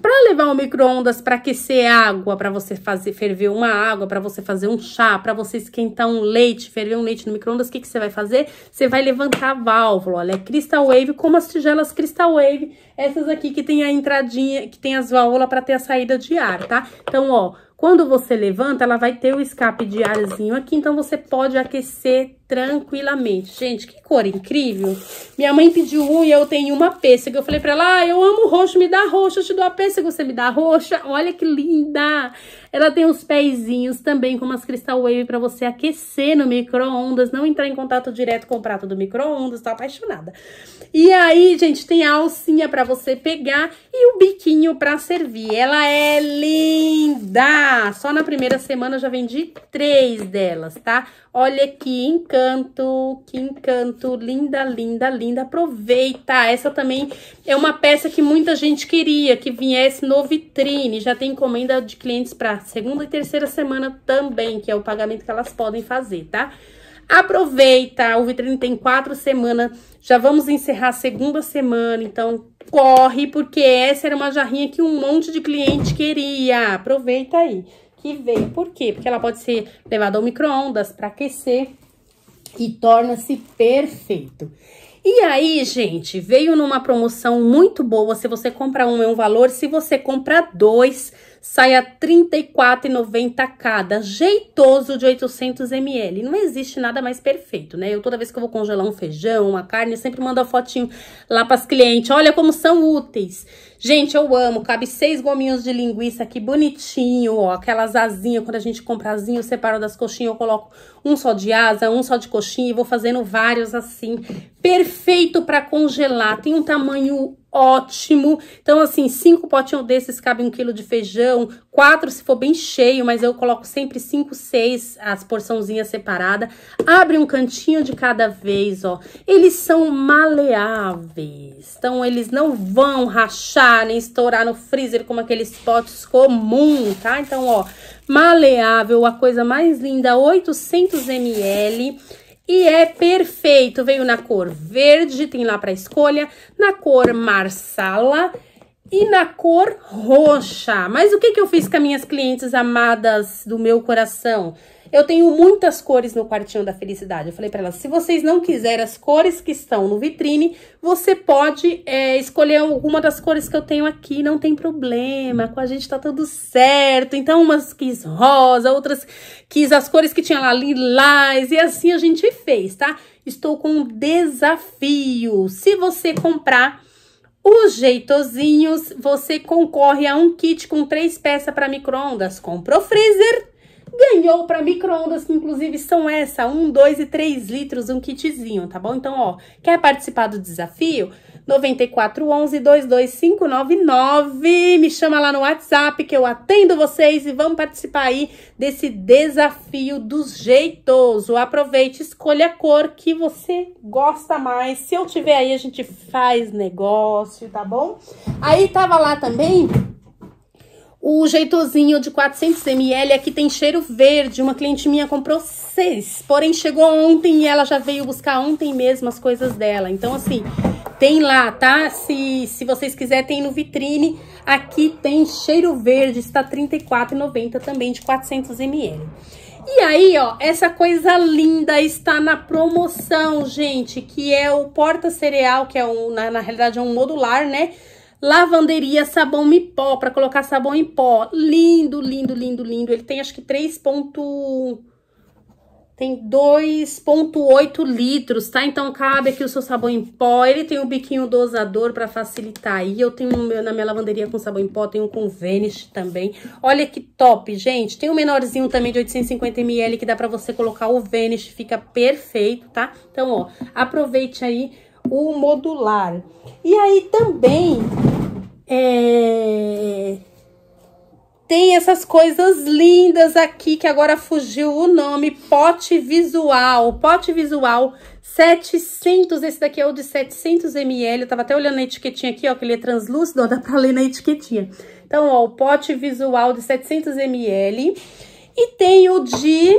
Para levar o micro-ondas para aquecer água, para você fazer ferver uma água, para você fazer um chá, para você esquentar um leite, ferver um leite no micro-ondas, o que, que você vai fazer? Você vai levantar a válvula, olha, é Crystal Wave, como as tigelas Crystal Wave, essas aqui que tem a entradinha, que tem as válvulas para ter a saída de ar, tá? Então, ó, quando você levanta, ela vai ter o escape de arzinho aqui, então você pode aquecer tranquilamente. Gente, que cor incrível. Minha mãe pediu um e eu tenho uma pêssega. Eu falei pra ela, ah, eu amo roxo, me dá roxo, eu te dou a pêssega, você me dá roxa. Olha que linda. Ela tem os pezinhos também com umas Crystal Wave pra você aquecer no micro-ondas, não entrar em contato direto com o prato do micro-ondas, tô apaixonada. E aí, gente, tem a alcinha pra você pegar e o biquinho pra servir. Ela é linda! Só na primeira semana eu já vendi três delas, tá? Olha que encanto encanto, que encanto, linda, linda, linda. Aproveita! Essa também é uma peça que muita gente queria que viesse no vitrine. Já tem encomenda de clientes para segunda e terceira semana também, que é o pagamento que elas podem fazer, tá? Aproveita! O vitrine tem quatro semanas, já vamos encerrar a segunda semana, então corre, porque essa era uma jarrinha que um monte de cliente queria. Aproveita aí que veio. Por quê? Porque ela pode ser levada ao micro-ondas para aquecer e torna-se perfeito. E aí, gente, veio numa promoção muito boa. Se você compra um, é um valor. Se você comprar dois, sai a R$ 34,90 cada, jeitoso de 800 ml. Não existe nada mais perfeito, né? Eu toda vez que eu vou congelar um feijão, uma carne, sempre mando a fotinho lá para as clientes. Olha como são úteis. Gente, eu amo. Cabe seis gominhos de linguiça aqui, bonitinho, ó. Aquelas asinhas, quando a gente compra asinha, eu separo das coxinhas, eu coloco um só de asa, um só de coxinha e vou fazendo vários assim. Perfeito para congelar. Tem um tamanho ótimo. Então, assim, cinco potinhos desses cabe um quilo de feijão, quatro se for bem cheio, mas eu coloco sempre cinco, seis, as porçãozinhas separadas. Abre um cantinho de cada vez, ó. Eles são maleáveis, então eles não vão rachar nem estourar no freezer como aqueles potes comum, tá? Então, ó, maleável, a coisa mais linda, 800 ml e é perfeito. Veio na cor verde, tem lá para escolha, na cor marsala e na cor roxa. Mas o que, que eu fiz com as minhas clientes amadas do meu coração? Eu tenho muitas cores no quartinho da felicidade. Eu falei para elas, se vocês não quiserem as cores que estão no vitrine, você pode é, escolher alguma das cores que eu tenho aqui, não tem problema, com a gente tá tudo certo. Então, umas quis rosa, outras quis as cores que tinha lá, lilás, e assim a gente fez, tá? Estou com um desafio. Se você comprar os jeitozinhos, você concorre a um kit com três peças para microondas. Compra o freezer, ganhou para micro-ondas, que inclusive são essa, 1, 2 e 3 litros, um kitzinho, tá bom? Então, ó, quer participar do desafio? 9411-22599, me chama lá no WhatsApp que eu atendo vocês e vamos participar aí desse desafio do jeitoso. Aproveite, escolha a cor que você gosta mais. Se eu tiver aí, a gente faz negócio, tá bom? Aí tava lá também o jeitozinho de 400ml aqui é tem cheiro verde. Uma cliente minha comprou seis, porém chegou ontem e ela já veio buscar ontem mesmo as coisas dela. Então, assim, tem lá, tá? Se, se vocês quiserem, tem no vitrine. Aqui tem cheiro verde, está R$34,90 também de 400ml. E aí, ó, essa coisa linda está na promoção, gente, que é o porta-cereal, que é um, na, na realidade é um modular, né? Lavanderia sabão em pó, para colocar sabão em pó. Lindo, lindo, lindo, lindo. Ele tem acho que 3 ponto... Tem 2.8 litros, tá? Então cabe aqui o seu sabão em pó. Ele tem o biquinho dosador para facilitar aí. Eu tenho na minha lavanderia com sabão em pó, tenho com Vanish também. Olha que top, gente. Tem um menorzinho também de 850ml que dá para você colocar o Vanish, fica perfeito, tá? Então, ó, aproveite aí o modular. E aí também é, tem essas coisas lindas aqui que agora fugiu o nome, pote visual, pote visual 700, esse daqui é o de 700 ml, eu tava até olhando a etiquetinha aqui, ó, que ele é translúcido, ó, dá pra ler na etiquetinha. Então, ó, o pote visual de 700 ml e tem o de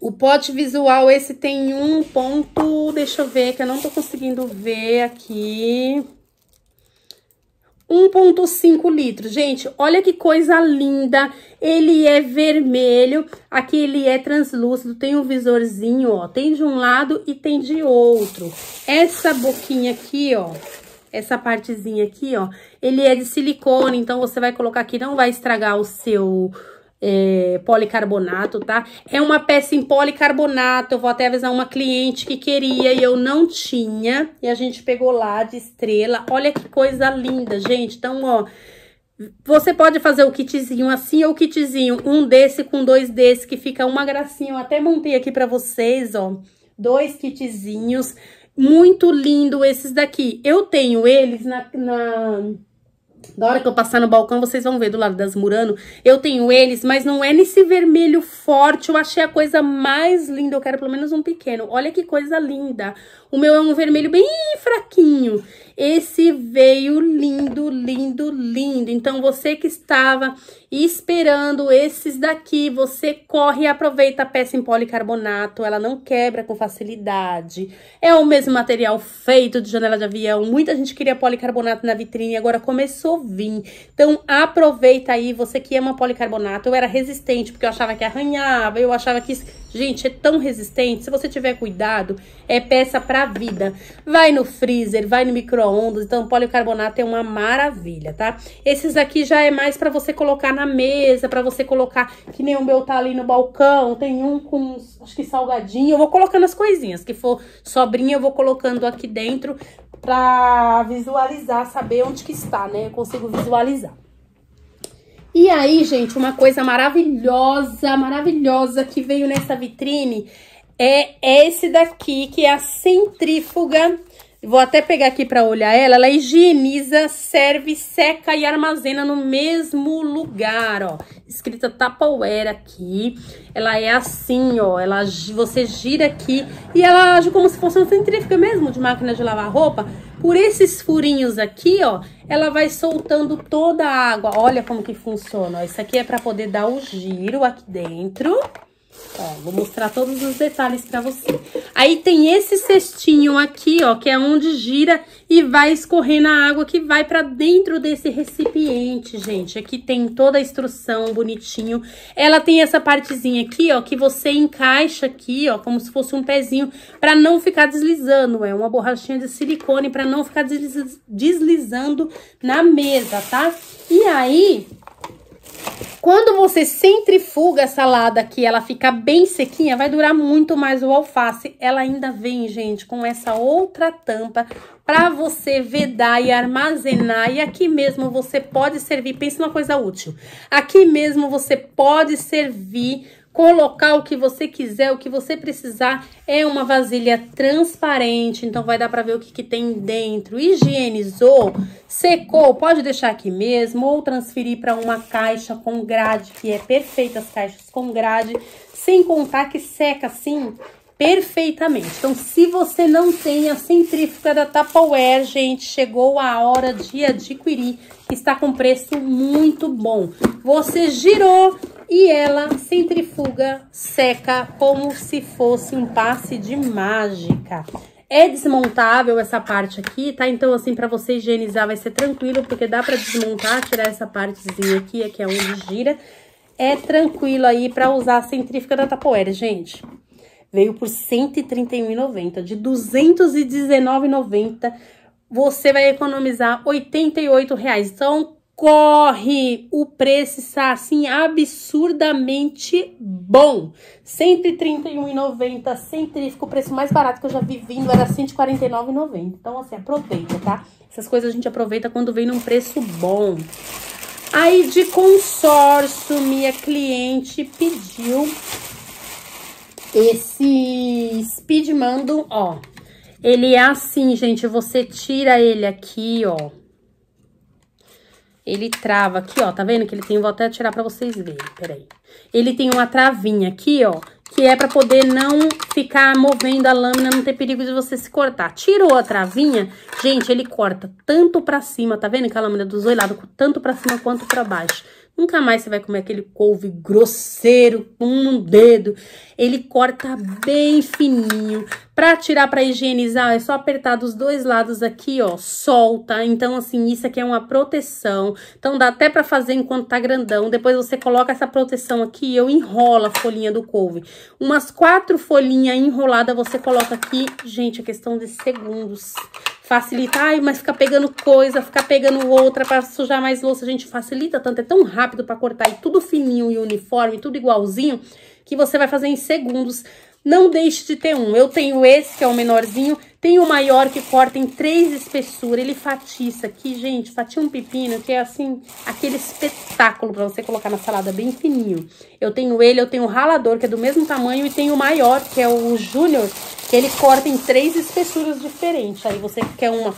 o pote visual, esse tem um ponto... Deixa eu ver, que eu não tô conseguindo ver aqui. 1.5 litros. Gente, olha que coisa linda. Ele é vermelho, aqui ele é translúcido, tem um visorzinho, ó. Tem de um lado e tem de outro. Essa boquinha aqui, ó. Essa partezinha aqui, ó. Ele é de silicone, então você vai colocar aqui, não vai estragar o seu é, policarbonato, tá? É uma peça em policarbonato. Eu vou até avisar uma cliente que queria e eu não tinha. E a gente pegou lá de estrela. Olha que coisa linda, gente. Então, ó... Você pode fazer o kitzinho assim ou o kitzinho, um desse com dois desse, que fica uma gracinha. Eu até montei aqui pra vocês, ó, dois kitzinhos. Muito lindo esses daqui. Eu tenho eles na, na da hora que eu passar no balcão, vocês vão ver do lado das Murano. Eu tenho eles, mas não é nesse vermelho forte. Eu achei a coisa mais linda. Eu quero pelo menos um pequeno. Olha que coisa linda. O meu é um vermelho bem fraquinho. Esse veio lindo, lindo, lindo. Então, você que estava esperando esses daqui, você corre e aproveita a peça em policarbonato. Ela não quebra com facilidade. É o mesmo material feito de janela de avião. Muita gente queria policarbonato na vitrine, agora começou a vir. Então, aproveita aí, você que ama policarbonato. Eu era resistente, porque eu achava que arranhava, eu achava que Gente, é tão resistente. Se você tiver cuidado, é peça pra vida. Vai no freezer, vai no micro-ondas. Então, policarbonato é uma maravilha, tá? Esses aqui já é mais pra você colocar na mesa, pra você colocar... Que nem o meu tá ali no balcão. Tem um com, acho que salgadinho. Eu vou colocando as coisinhas. Que for sobrinha, eu vou colocando aqui dentro pra visualizar, saber onde que está, né? Eu consigo visualizar. E aí, gente, uma coisa maravilhosa, maravilhosa que veio nessa vitrine é esse daqui, que é a centrífuga Vou até pegar aqui para olhar ela. Ela higieniza, serve, seca e armazena no mesmo lugar, ó. Escrita Tupperware aqui. Ela é assim, ó. Ela, você gira aqui e ela age como se fosse uma centrífuga mesmo de máquina de lavar roupa. Por esses furinhos aqui, ó, ela vai soltando toda a água. Olha como que funciona, ó. Isso aqui é para poder dar o giro aqui dentro. Ó, vou mostrar todos os detalhes pra você. Aí tem esse cestinho aqui, ó, que é onde gira e vai escorrer na água que vai pra dentro desse recipiente, gente. Aqui tem toda a instrução bonitinho. Ela tem essa partezinha aqui, ó, que você encaixa aqui, ó, como se fosse um pezinho, pra não ficar deslizando. É uma borrachinha de silicone pra não ficar desliz deslizando na mesa, tá? E aí, quando você centrifuga essa salada aqui, ela fica bem sequinha, vai durar muito mais o alface. Ela ainda vem, gente, com essa outra tampa para você vedar e armazenar. E aqui mesmo você pode servir, pensa numa coisa útil. Aqui mesmo você pode servir colocar o que você quiser, o que você precisar. É uma vasilha transparente, então vai dar para ver o que, que tem dentro. Higienizou, secou, pode deixar aqui mesmo ou transferir para uma caixa com grade, que é perfeita as caixas com grade, sem contar que seca assim perfeitamente. Então, se você não tem a centrífuga da Tupperware, gente, chegou a hora de adquirir, está com preço muito bom. Você girou, e ela centrifuga, seca como se fosse um passe de mágica. É desmontável essa parte aqui, tá? Então, assim, pra você higienizar vai ser tranquilo, porque dá pra desmontar, tirar essa partezinha aqui, aqui é, é onde gira. É tranquilo aí pra usar a centrífica da Tapoeira, gente. Veio por R$ 131,90, de R$ 219,90 você vai economizar R$ 88,00. Então, corre, o preço está assim absurdamente bom. 131,90 centrífico, o preço mais barato que eu já vi vindo era 149,90. Então assim, aproveita, tá? Essas coisas a gente aproveita quando vem num preço bom. Aí de consórcio, minha cliente pediu esse Speedmando, ó. Ele é assim, gente, você tira ele aqui, ó ele trava aqui, ó, tá vendo que ele tem, vou até tirar pra vocês verem, peraí. Ele tem uma travinha aqui, ó, que é pra poder não ficar movendo a lâmina, não ter perigo de você se cortar. Tirou a travinha, gente, ele corta tanto pra cima, tá vendo que a lâmina é dos dois lados, tanto pra cima quanto pra baixo. Nunca mais você vai comer aquele couve grosseiro, com um dedo. Ele corta bem fininho. Pra tirar, pra higienizar, é só apertar dos dois lados aqui, ó. Solta. Então, assim, isso aqui é uma proteção. Então, dá até pra fazer enquanto tá grandão. Depois você coloca essa proteção aqui eu enrolo a folhinha do couve. Umas quatro folhinhas enroladas você coloca aqui. Gente, a é questão de segundos facilita. Ai, mas ficar pegando coisa, ficar pegando outra para sujar mais louça. A gente facilita tanto, é tão rápido para cortar e tudo fininho e uniforme, tudo igualzinho, que você vai fazer em segundos. Não deixe de ter um. Eu tenho esse, que é o menorzinho. Tem o maior que corta em três espessuras. Ele fatiça aqui, gente. Fatia um pepino, que é assim, aquele espetáculo pra você colocar na salada, bem fininho. Eu tenho ele, eu tenho o ralador, que é do mesmo tamanho. E tenho o maior, que é o júnior, que ele corta em três espessuras diferentes. Aí você quer uma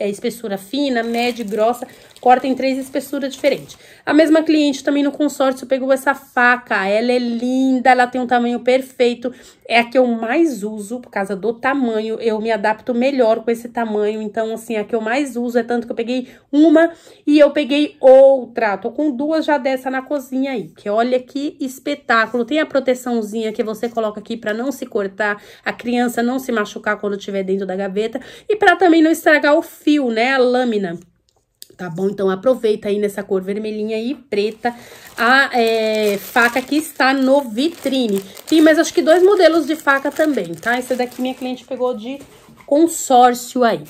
é, espessura fina, média e grossa, corta em três espessuras diferentes. A mesma cliente também no consórcio pegou essa faca, ela é linda, ela tem um tamanho perfeito, é a que eu mais uso por causa do tamanho, eu me adapto melhor com esse tamanho, então assim, a que eu mais uso é tanto que eu peguei uma e eu peguei outra, tô com duas já dessa na cozinha aí, que olha que espetáculo, tem a proteçãozinha que você coloca aqui para não se cortar, a criança não se machucar quando estiver dentro da gaveta e para também não estragar o fio fio, né, a lâmina. Tá bom? Então, aproveita aí nessa cor vermelhinha e preta a é, faca que está no vitrine. Tem mais acho que dois modelos de faca também, tá? Essa daqui minha cliente pegou de consórcio aí.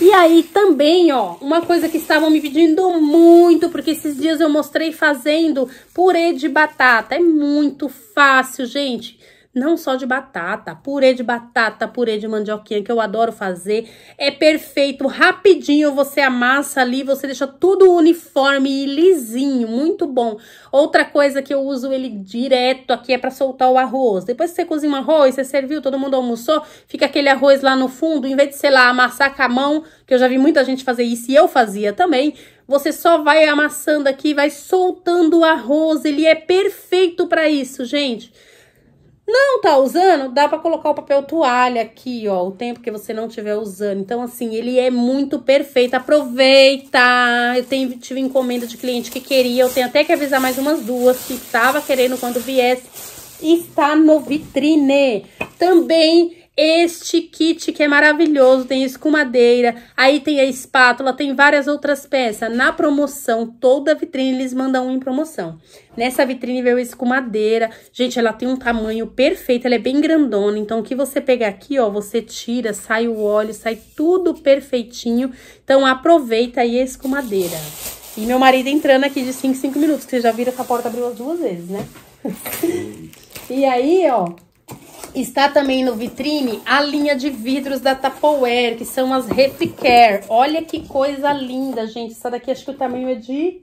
E aí também, ó, uma coisa que estavam me pedindo muito, porque esses dias eu mostrei fazendo purê de batata. É muito fácil, gente não só de batata, purê de batata, purê de mandioquinha, que eu adoro fazer. É perfeito, rapidinho você amassa ali, você deixa tudo uniforme e lisinho, muito bom. Outra coisa que eu uso ele direto aqui é para soltar o arroz. Depois que você cozinha o arroz, você serviu, todo mundo almoçou, fica aquele arroz lá no fundo, em vez de, sei lá, amassar com a mão, que eu já vi muita gente fazer isso e eu fazia também, você só vai amassando aqui, vai soltando o arroz, ele é perfeito para isso, gente. Não tá usando? Dá para colocar o papel toalha aqui, ó, o tempo que você não tiver usando. Então, assim, ele é muito perfeito. Aproveita! Eu tenho, tive encomenda de cliente que queria, eu tenho até que avisar mais umas duas que tava querendo quando viesse. Está no vitrine. Também este kit que é maravilhoso, tem escumadeira, aí tem a espátula, tem várias outras peças. Na promoção, toda vitrine eles mandam um em promoção. Nessa vitrine veio a escumadeira. Gente, ela tem um tamanho perfeito, ela é bem grandona. Então, o que você pegar aqui, ó, você tira, sai o óleo, sai tudo perfeitinho. Então, aproveita aí a escumadeira. E meu marido entrando aqui de 5 em 5 minutos, que vocês já viram que a porta abriu as duas vezes, né? e aí, ó, Está também no vitrine a linha de vidros da Tupperware, que são as Repcare. Olha que coisa linda, gente. Essa daqui acho que o tamanho é de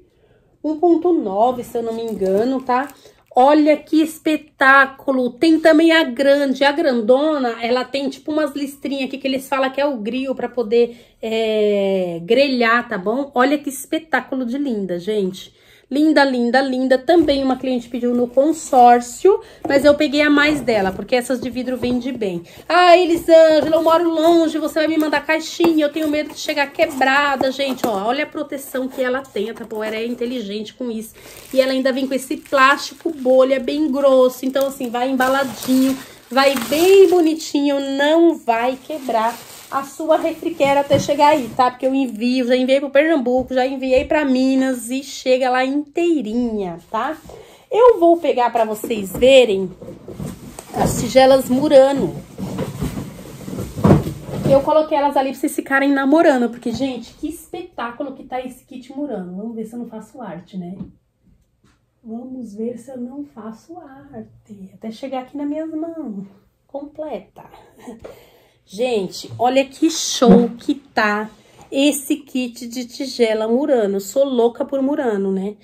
1.9, se eu não me engano, tá? Olha que espetáculo! Tem também a grande. A grandona, ela tem tipo umas listrinhas aqui que eles falam que é o grill para poder é, grelhar, tá bom? Olha que espetáculo de linda, gente. Linda, linda, linda. Também uma cliente pediu no consórcio, mas eu peguei a mais dela, porque essas de vidro vende bem. Ah, Elisângela, eu moro longe, você vai me mandar caixinha, eu tenho medo de chegar quebrada, gente. Ó, olha a proteção que ela tem, a Tupperware é inteligente com isso. E ela ainda vem com esse plástico bolha bem grosso, então assim, vai embaladinho, vai bem bonitinho, não vai quebrar a sua refriquera até chegar aí, tá? Porque eu envio, já enviei pro Pernambuco, já enviei para Minas e chega lá inteirinha, tá? Eu vou pegar para vocês verem as tigelas Murano. Eu coloquei elas ali pra vocês ficarem namorando, porque, gente, que espetáculo que tá esse kit Murano. Vamos ver se eu não faço arte, né? Vamos ver se eu não faço arte. Até chegar aqui nas minhas mãos. Completa. Gente, olha que show que tá esse kit de tigela Murano. Sou louca por Murano, né?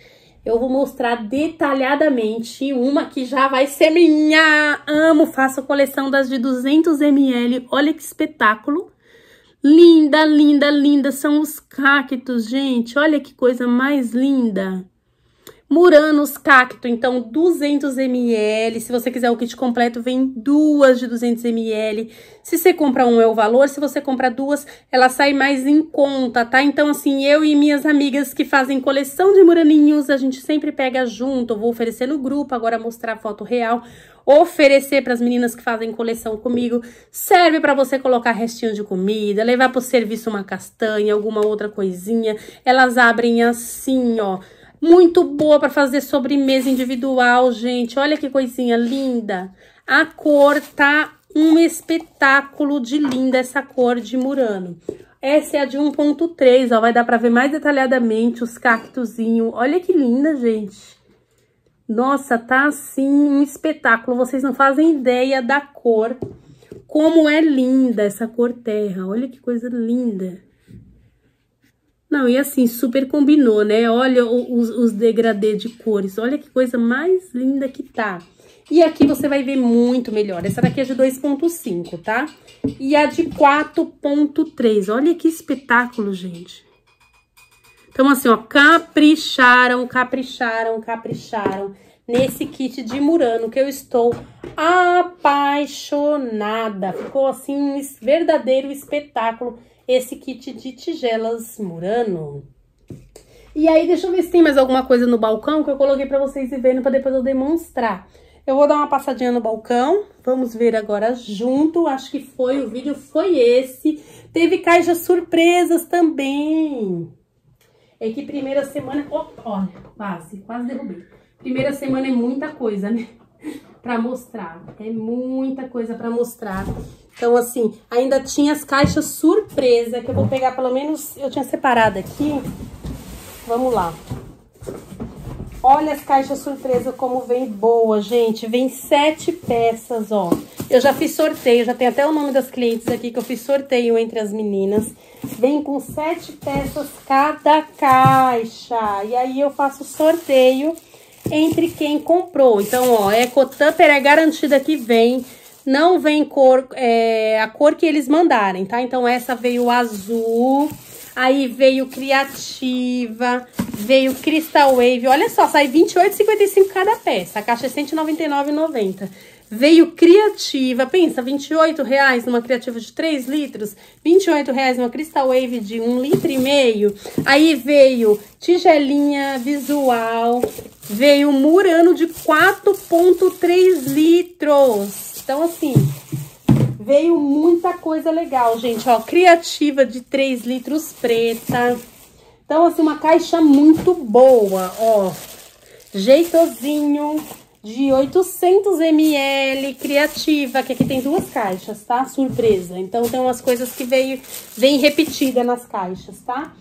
Eu vou mostrar detalhadamente uma que já vai ser minha. Amo, faço coleção das de 200ml. Olha que espetáculo. Linda, linda, linda. São os cactos, gente. Olha que coisa mais linda. Muranos Cacto, então 200 ml. Se você quiser o kit completo, vem duas de 200 ml. Se você compra um é o valor, se você compra duas, ela sai mais em conta, tá? Então assim, eu e minhas amigas que fazem coleção de muraninhos, a gente sempre pega junto. Eu vou oferecer no grupo, agora mostrar a foto real oferecer para as meninas que fazem coleção comigo. Serve para você colocar restinhos de comida, levar para o serviço uma castanha, alguma outra coisinha. Elas abrem assim, ó. Muito boa para fazer sobremesa individual, gente. Olha que coisinha linda. A cor tá um espetáculo de linda essa cor de murano. Essa é a de 1.3, ó, vai dar para ver mais detalhadamente os cactozinhos. Olha que linda, gente. Nossa, tá assim um espetáculo. Vocês não fazem ideia da cor. Como é linda essa cor terra. Olha que coisa linda. Não, e assim, super combinou, né? Olha os, os degradê de cores, olha que coisa mais linda que tá. E aqui você vai ver muito melhor. Essa daqui é de 2.5, tá? E a de 4.3. Olha que espetáculo, gente. Então, assim, ó, capricharam, capricharam, capricharam nesse kit de Murano que eu estou apaixonada. Ficou, assim, um verdadeiro espetáculo esse kit de tigelas Murano. E aí, deixa eu ver se tem mais alguma coisa no balcão que eu coloquei pra vocês verem pra depois eu demonstrar. Eu vou dar uma passadinha no balcão, vamos ver agora junto, acho que foi, o vídeo foi esse. Teve caixas surpresas também. É que primeira semana... Opa, olha, quase, quase derrubei. Primeira semana é muita coisa, né? pra mostrar, é muita coisa pra mostrar. Então, assim, ainda tinha as caixas surpresa, que eu vou hum. pegar pelo menos... Eu tinha separado aqui. Vamos lá. Olha as caixas surpresa como vem boa, gente. Vem sete peças, ó. Eu já fiz sorteio, já tem até o nome das clientes aqui, que eu fiz sorteio entre as meninas. Vem com sete peças cada caixa. E aí eu faço sorteio entre quem comprou. Então, ó, é EcoTupper é garantida que vem. Não vem cor, é, a cor que eles mandarem, tá? Então, essa veio azul, aí veio criativa, veio Crystal Wave. Olha só, sai R$28,55 cada peça. A caixa é R$199,90. Veio criativa, pensa, R$28,00 numa criativa de 3 litros, R$28,00 numa Crystal Wave de 1,5 litro e meio. Aí veio tigelinha visual, veio murano de 4,3 litros. Então, assim, veio muita coisa legal, gente. Ó, criativa de 3 litros preta. Então, assim, uma caixa muito boa, ó. Jeitosinho de 800 ml, criativa, que aqui tem duas caixas, tá? Surpresa. Então, tem umas coisas que veio, vem repetida nas caixas, tá?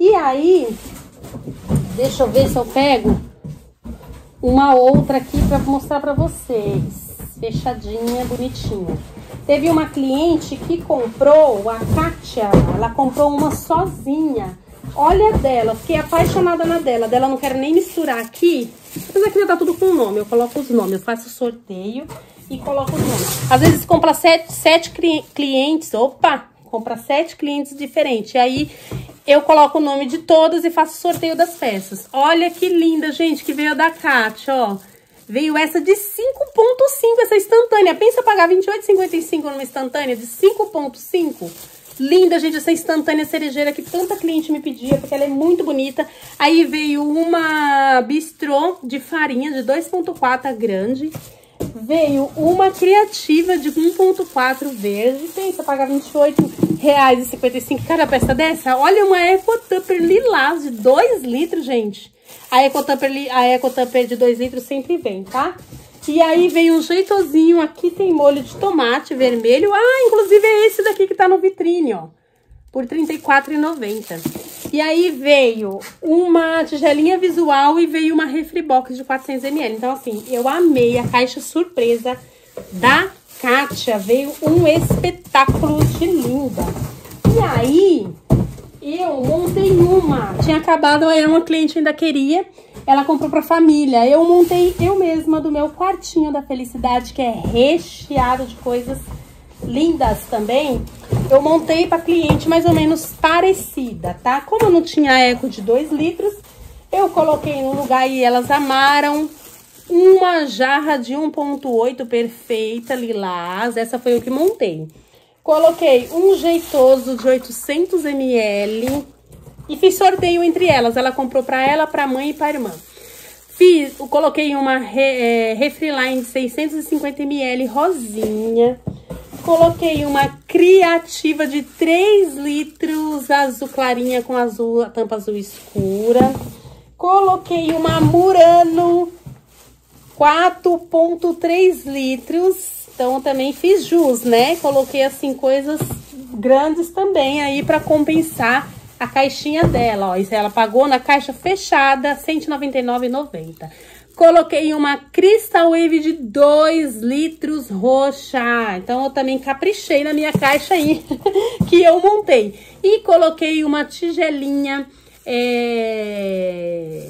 E aí, deixa eu ver se eu pego uma outra aqui pra mostrar pra vocês fechadinha, bonitinha. Teve uma cliente que comprou, a Kátia, ela comprou uma sozinha. Olha a dela, fiquei apaixonada na dela. Dela não quero nem misturar aqui, mas aqui já tá tudo com nome. Eu coloco os nomes, eu faço sorteio e coloco os nomes. Às vezes compra sete, sete clientes, opa, compra sete clientes diferentes. E aí eu coloco o nome de todas e faço sorteio das peças. Olha que linda, gente, que veio da Kátia, ó. Veio essa de 5.5, essa instantânea. Pensa pagar 28,55 numa instantânea de 5.5? Linda, gente, essa instantânea cerejeira que tanta cliente me pedia, porque ela é muito bonita. Aí veio uma bistrô de farinha de 2.4 grande. Veio uma criativa de 1.4 verde. Pensa, pagar R$ 28,55 cada peça dessa. Olha, uma Eco Tupper lilás de 2 litros, gente. A Ecotamper, a Ecotamper de 2 litros sempre vem, tá? E aí vem um jeitozinho, aqui tem molho de tomate vermelho. Ah, inclusive é esse daqui que tá no vitrine, ó. Por R$ 34,90. E aí veio uma tigelinha visual e veio uma refribox de 400ml. Então, assim, eu amei a caixa surpresa da Kátia. Veio um espetáculo de linda. E aí, eu montei uma, tinha acabado, era uma cliente ainda queria, ela comprou pra família. Eu montei eu mesma do meu quartinho da felicidade, que é recheado de coisas lindas também. Eu montei pra cliente mais ou menos parecida, tá? Como eu não tinha eco de 2 litros, eu coloquei no lugar e elas amaram uma jarra de 1.8 perfeita, lilás. Essa foi o que montei. Coloquei um jeitoso de 800 ml e fiz sorteio entre elas. Ela comprou para ela, para mãe e para irmã. Fiz, coloquei uma re, é, Refriline 650ml rosinha. Coloquei uma criativa de 3 litros, azul clarinha com azul, a tampa azul escura. Coloquei uma Murano 4.3 litros. Então, eu também fiz jus, né? Coloquei, assim, coisas grandes também aí para compensar a caixinha dela, ó. Isso ela pagou na caixa fechada, 199,90. Coloquei uma Crystal Wave de 2 litros roxa. Então, eu também caprichei na minha caixa aí, que eu montei. E coloquei uma tigelinha... É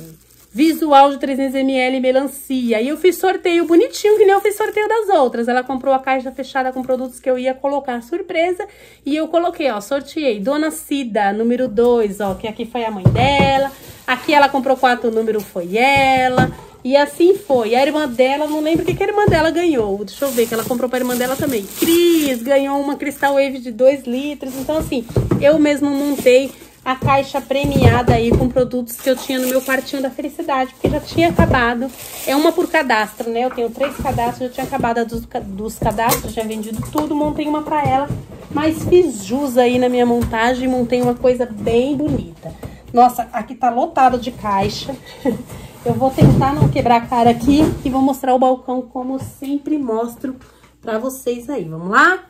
visual de 300ml melancia. E eu fiz sorteio bonitinho, que nem eu fiz sorteio das outras. Ela comprou a caixa fechada com produtos que eu ia colocar surpresa. E eu coloquei, ó, sorteei. Dona Cida, número 2, ó, que aqui foi a mãe dela. Aqui ela comprou quatro, número foi ela. E assim foi. A irmã dela, não lembro o que, que a irmã dela ganhou. Deixa eu ver, que ela comprou pra irmã dela também. Cris ganhou uma Crystal Wave de 2 litros. Então, assim, eu mesmo montei a caixa premiada aí com produtos que eu tinha no meu quartinho da felicidade, porque já tinha acabado. É uma por cadastro, né? Eu tenho três cadastros, já tinha acabado dos, dos cadastros, já vendido tudo, montei uma pra ela, mas fiz jus aí na minha montagem, montei uma coisa bem bonita. Nossa, aqui tá lotado de caixa. Eu vou tentar não quebrar a cara aqui e vou mostrar o balcão como sempre mostro pra vocês aí. Vamos lá?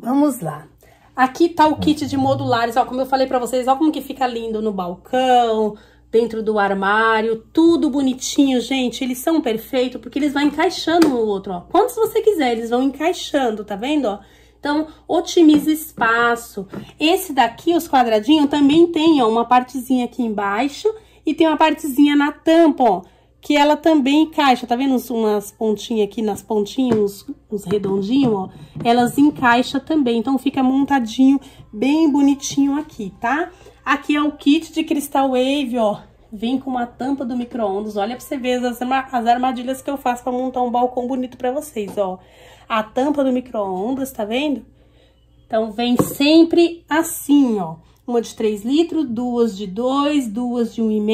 Vamos lá. Aqui tá o kit de uhum. modulares, ó, como eu falei para vocês, ó como que fica lindo no balcão, dentro do armário, tudo bonitinho, gente. Eles são perfeitos porque eles vão encaixando um no outro, ó. Quantos você quiser, eles vão encaixando, tá vendo, ó? Então, otimiza espaço. Esse daqui, os quadradinhos, também tem, ó, uma partezinha aqui embaixo e tem uma partezinha na tampa, ó que ela também encaixa, tá vendo umas pontinhas aqui nas pontinhas, uns, uns redondinhos, ó? Elas encaixa também, então fica montadinho, bem bonitinho aqui, tá? Aqui é o kit de Crystal Wave, ó, vem com uma tampa do micro-ondas, olha pra você ver as, as armadilhas que eu faço pra montar um balcão bonito pra vocês, ó. A tampa do micro-ondas, tá vendo? Então, vem sempre assim, ó. Uma de 3 litros, duas de 2, duas de 1,5 um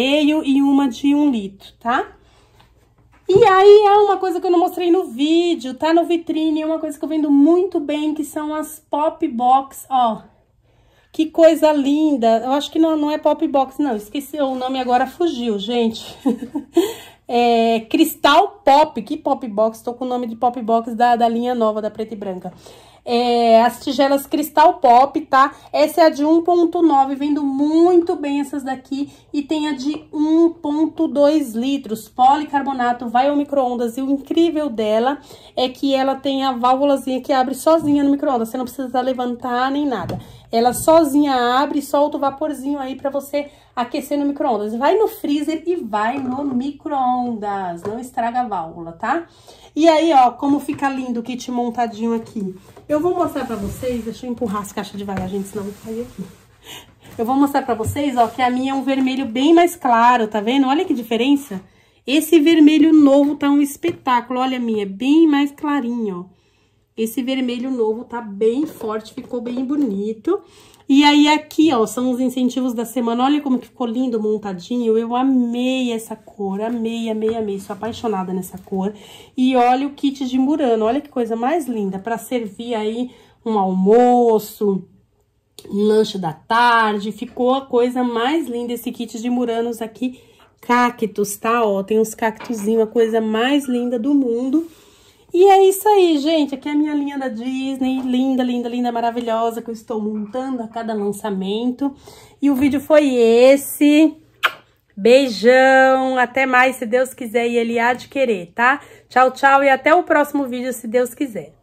e, e uma de 1 um litro, tá? E aí é uma coisa que eu não mostrei no vídeo, tá no vitrine, é uma coisa que eu vendo muito bem, que são as pop box, ó. Que coisa linda. Eu acho que não, não é pop box, não. Esqueci, o nome agora fugiu, gente. é, Cristal Pop, que pop box, tô com o nome de pop box da, da linha nova, da preta e branca é, as tigelas Cristal Pop, tá? Essa é a de 1.9, vendo muito bem essas daqui. E tem a de 1.2 litros, policarbonato, vai ao micro-ondas. E o incrível dela é que ela tem a válvulazinha que abre sozinha no micro-ondas. Você não precisa levantar nem nada. Ela sozinha abre e solta o vaporzinho aí pra você aquecer no micro-ondas. Vai no freezer e vai no micro-ondas. Não estraga a válvula, tá? E aí, ó, como fica lindo o kit montadinho aqui. Eu vou mostrar pra vocês, deixa eu empurrar as caixas devagar, gente, senão vai cair aqui. Eu vou mostrar pra vocês, ó, que a minha é um vermelho bem mais claro, tá vendo? Olha que diferença. Esse vermelho novo tá um espetáculo, olha a minha, é bem mais clarinho, ó. Esse vermelho novo tá bem forte, ficou bem bonito. E aí aqui, ó, são os incentivos da semana. Olha como que ficou lindo montadinho. Eu amei essa cor, amei, amei, amei. Sou apaixonada nessa cor. E olha o kit de Murano, olha que coisa mais linda. para servir aí um almoço, um lanche da tarde. Ficou a coisa mais linda esse kit de Muranos aqui. Cactos, tá? Ó, tem uns cactuzinhos, a coisa mais linda do mundo. E é isso aí, gente. Aqui é a minha linha da Disney, linda, linda, linda, maravilhosa, que eu estou montando a cada lançamento. E o vídeo foi esse. Beijão, até mais, se Deus quiser e Ele há de querer, tá? Tchau, tchau e até o próximo vídeo, se Deus quiser.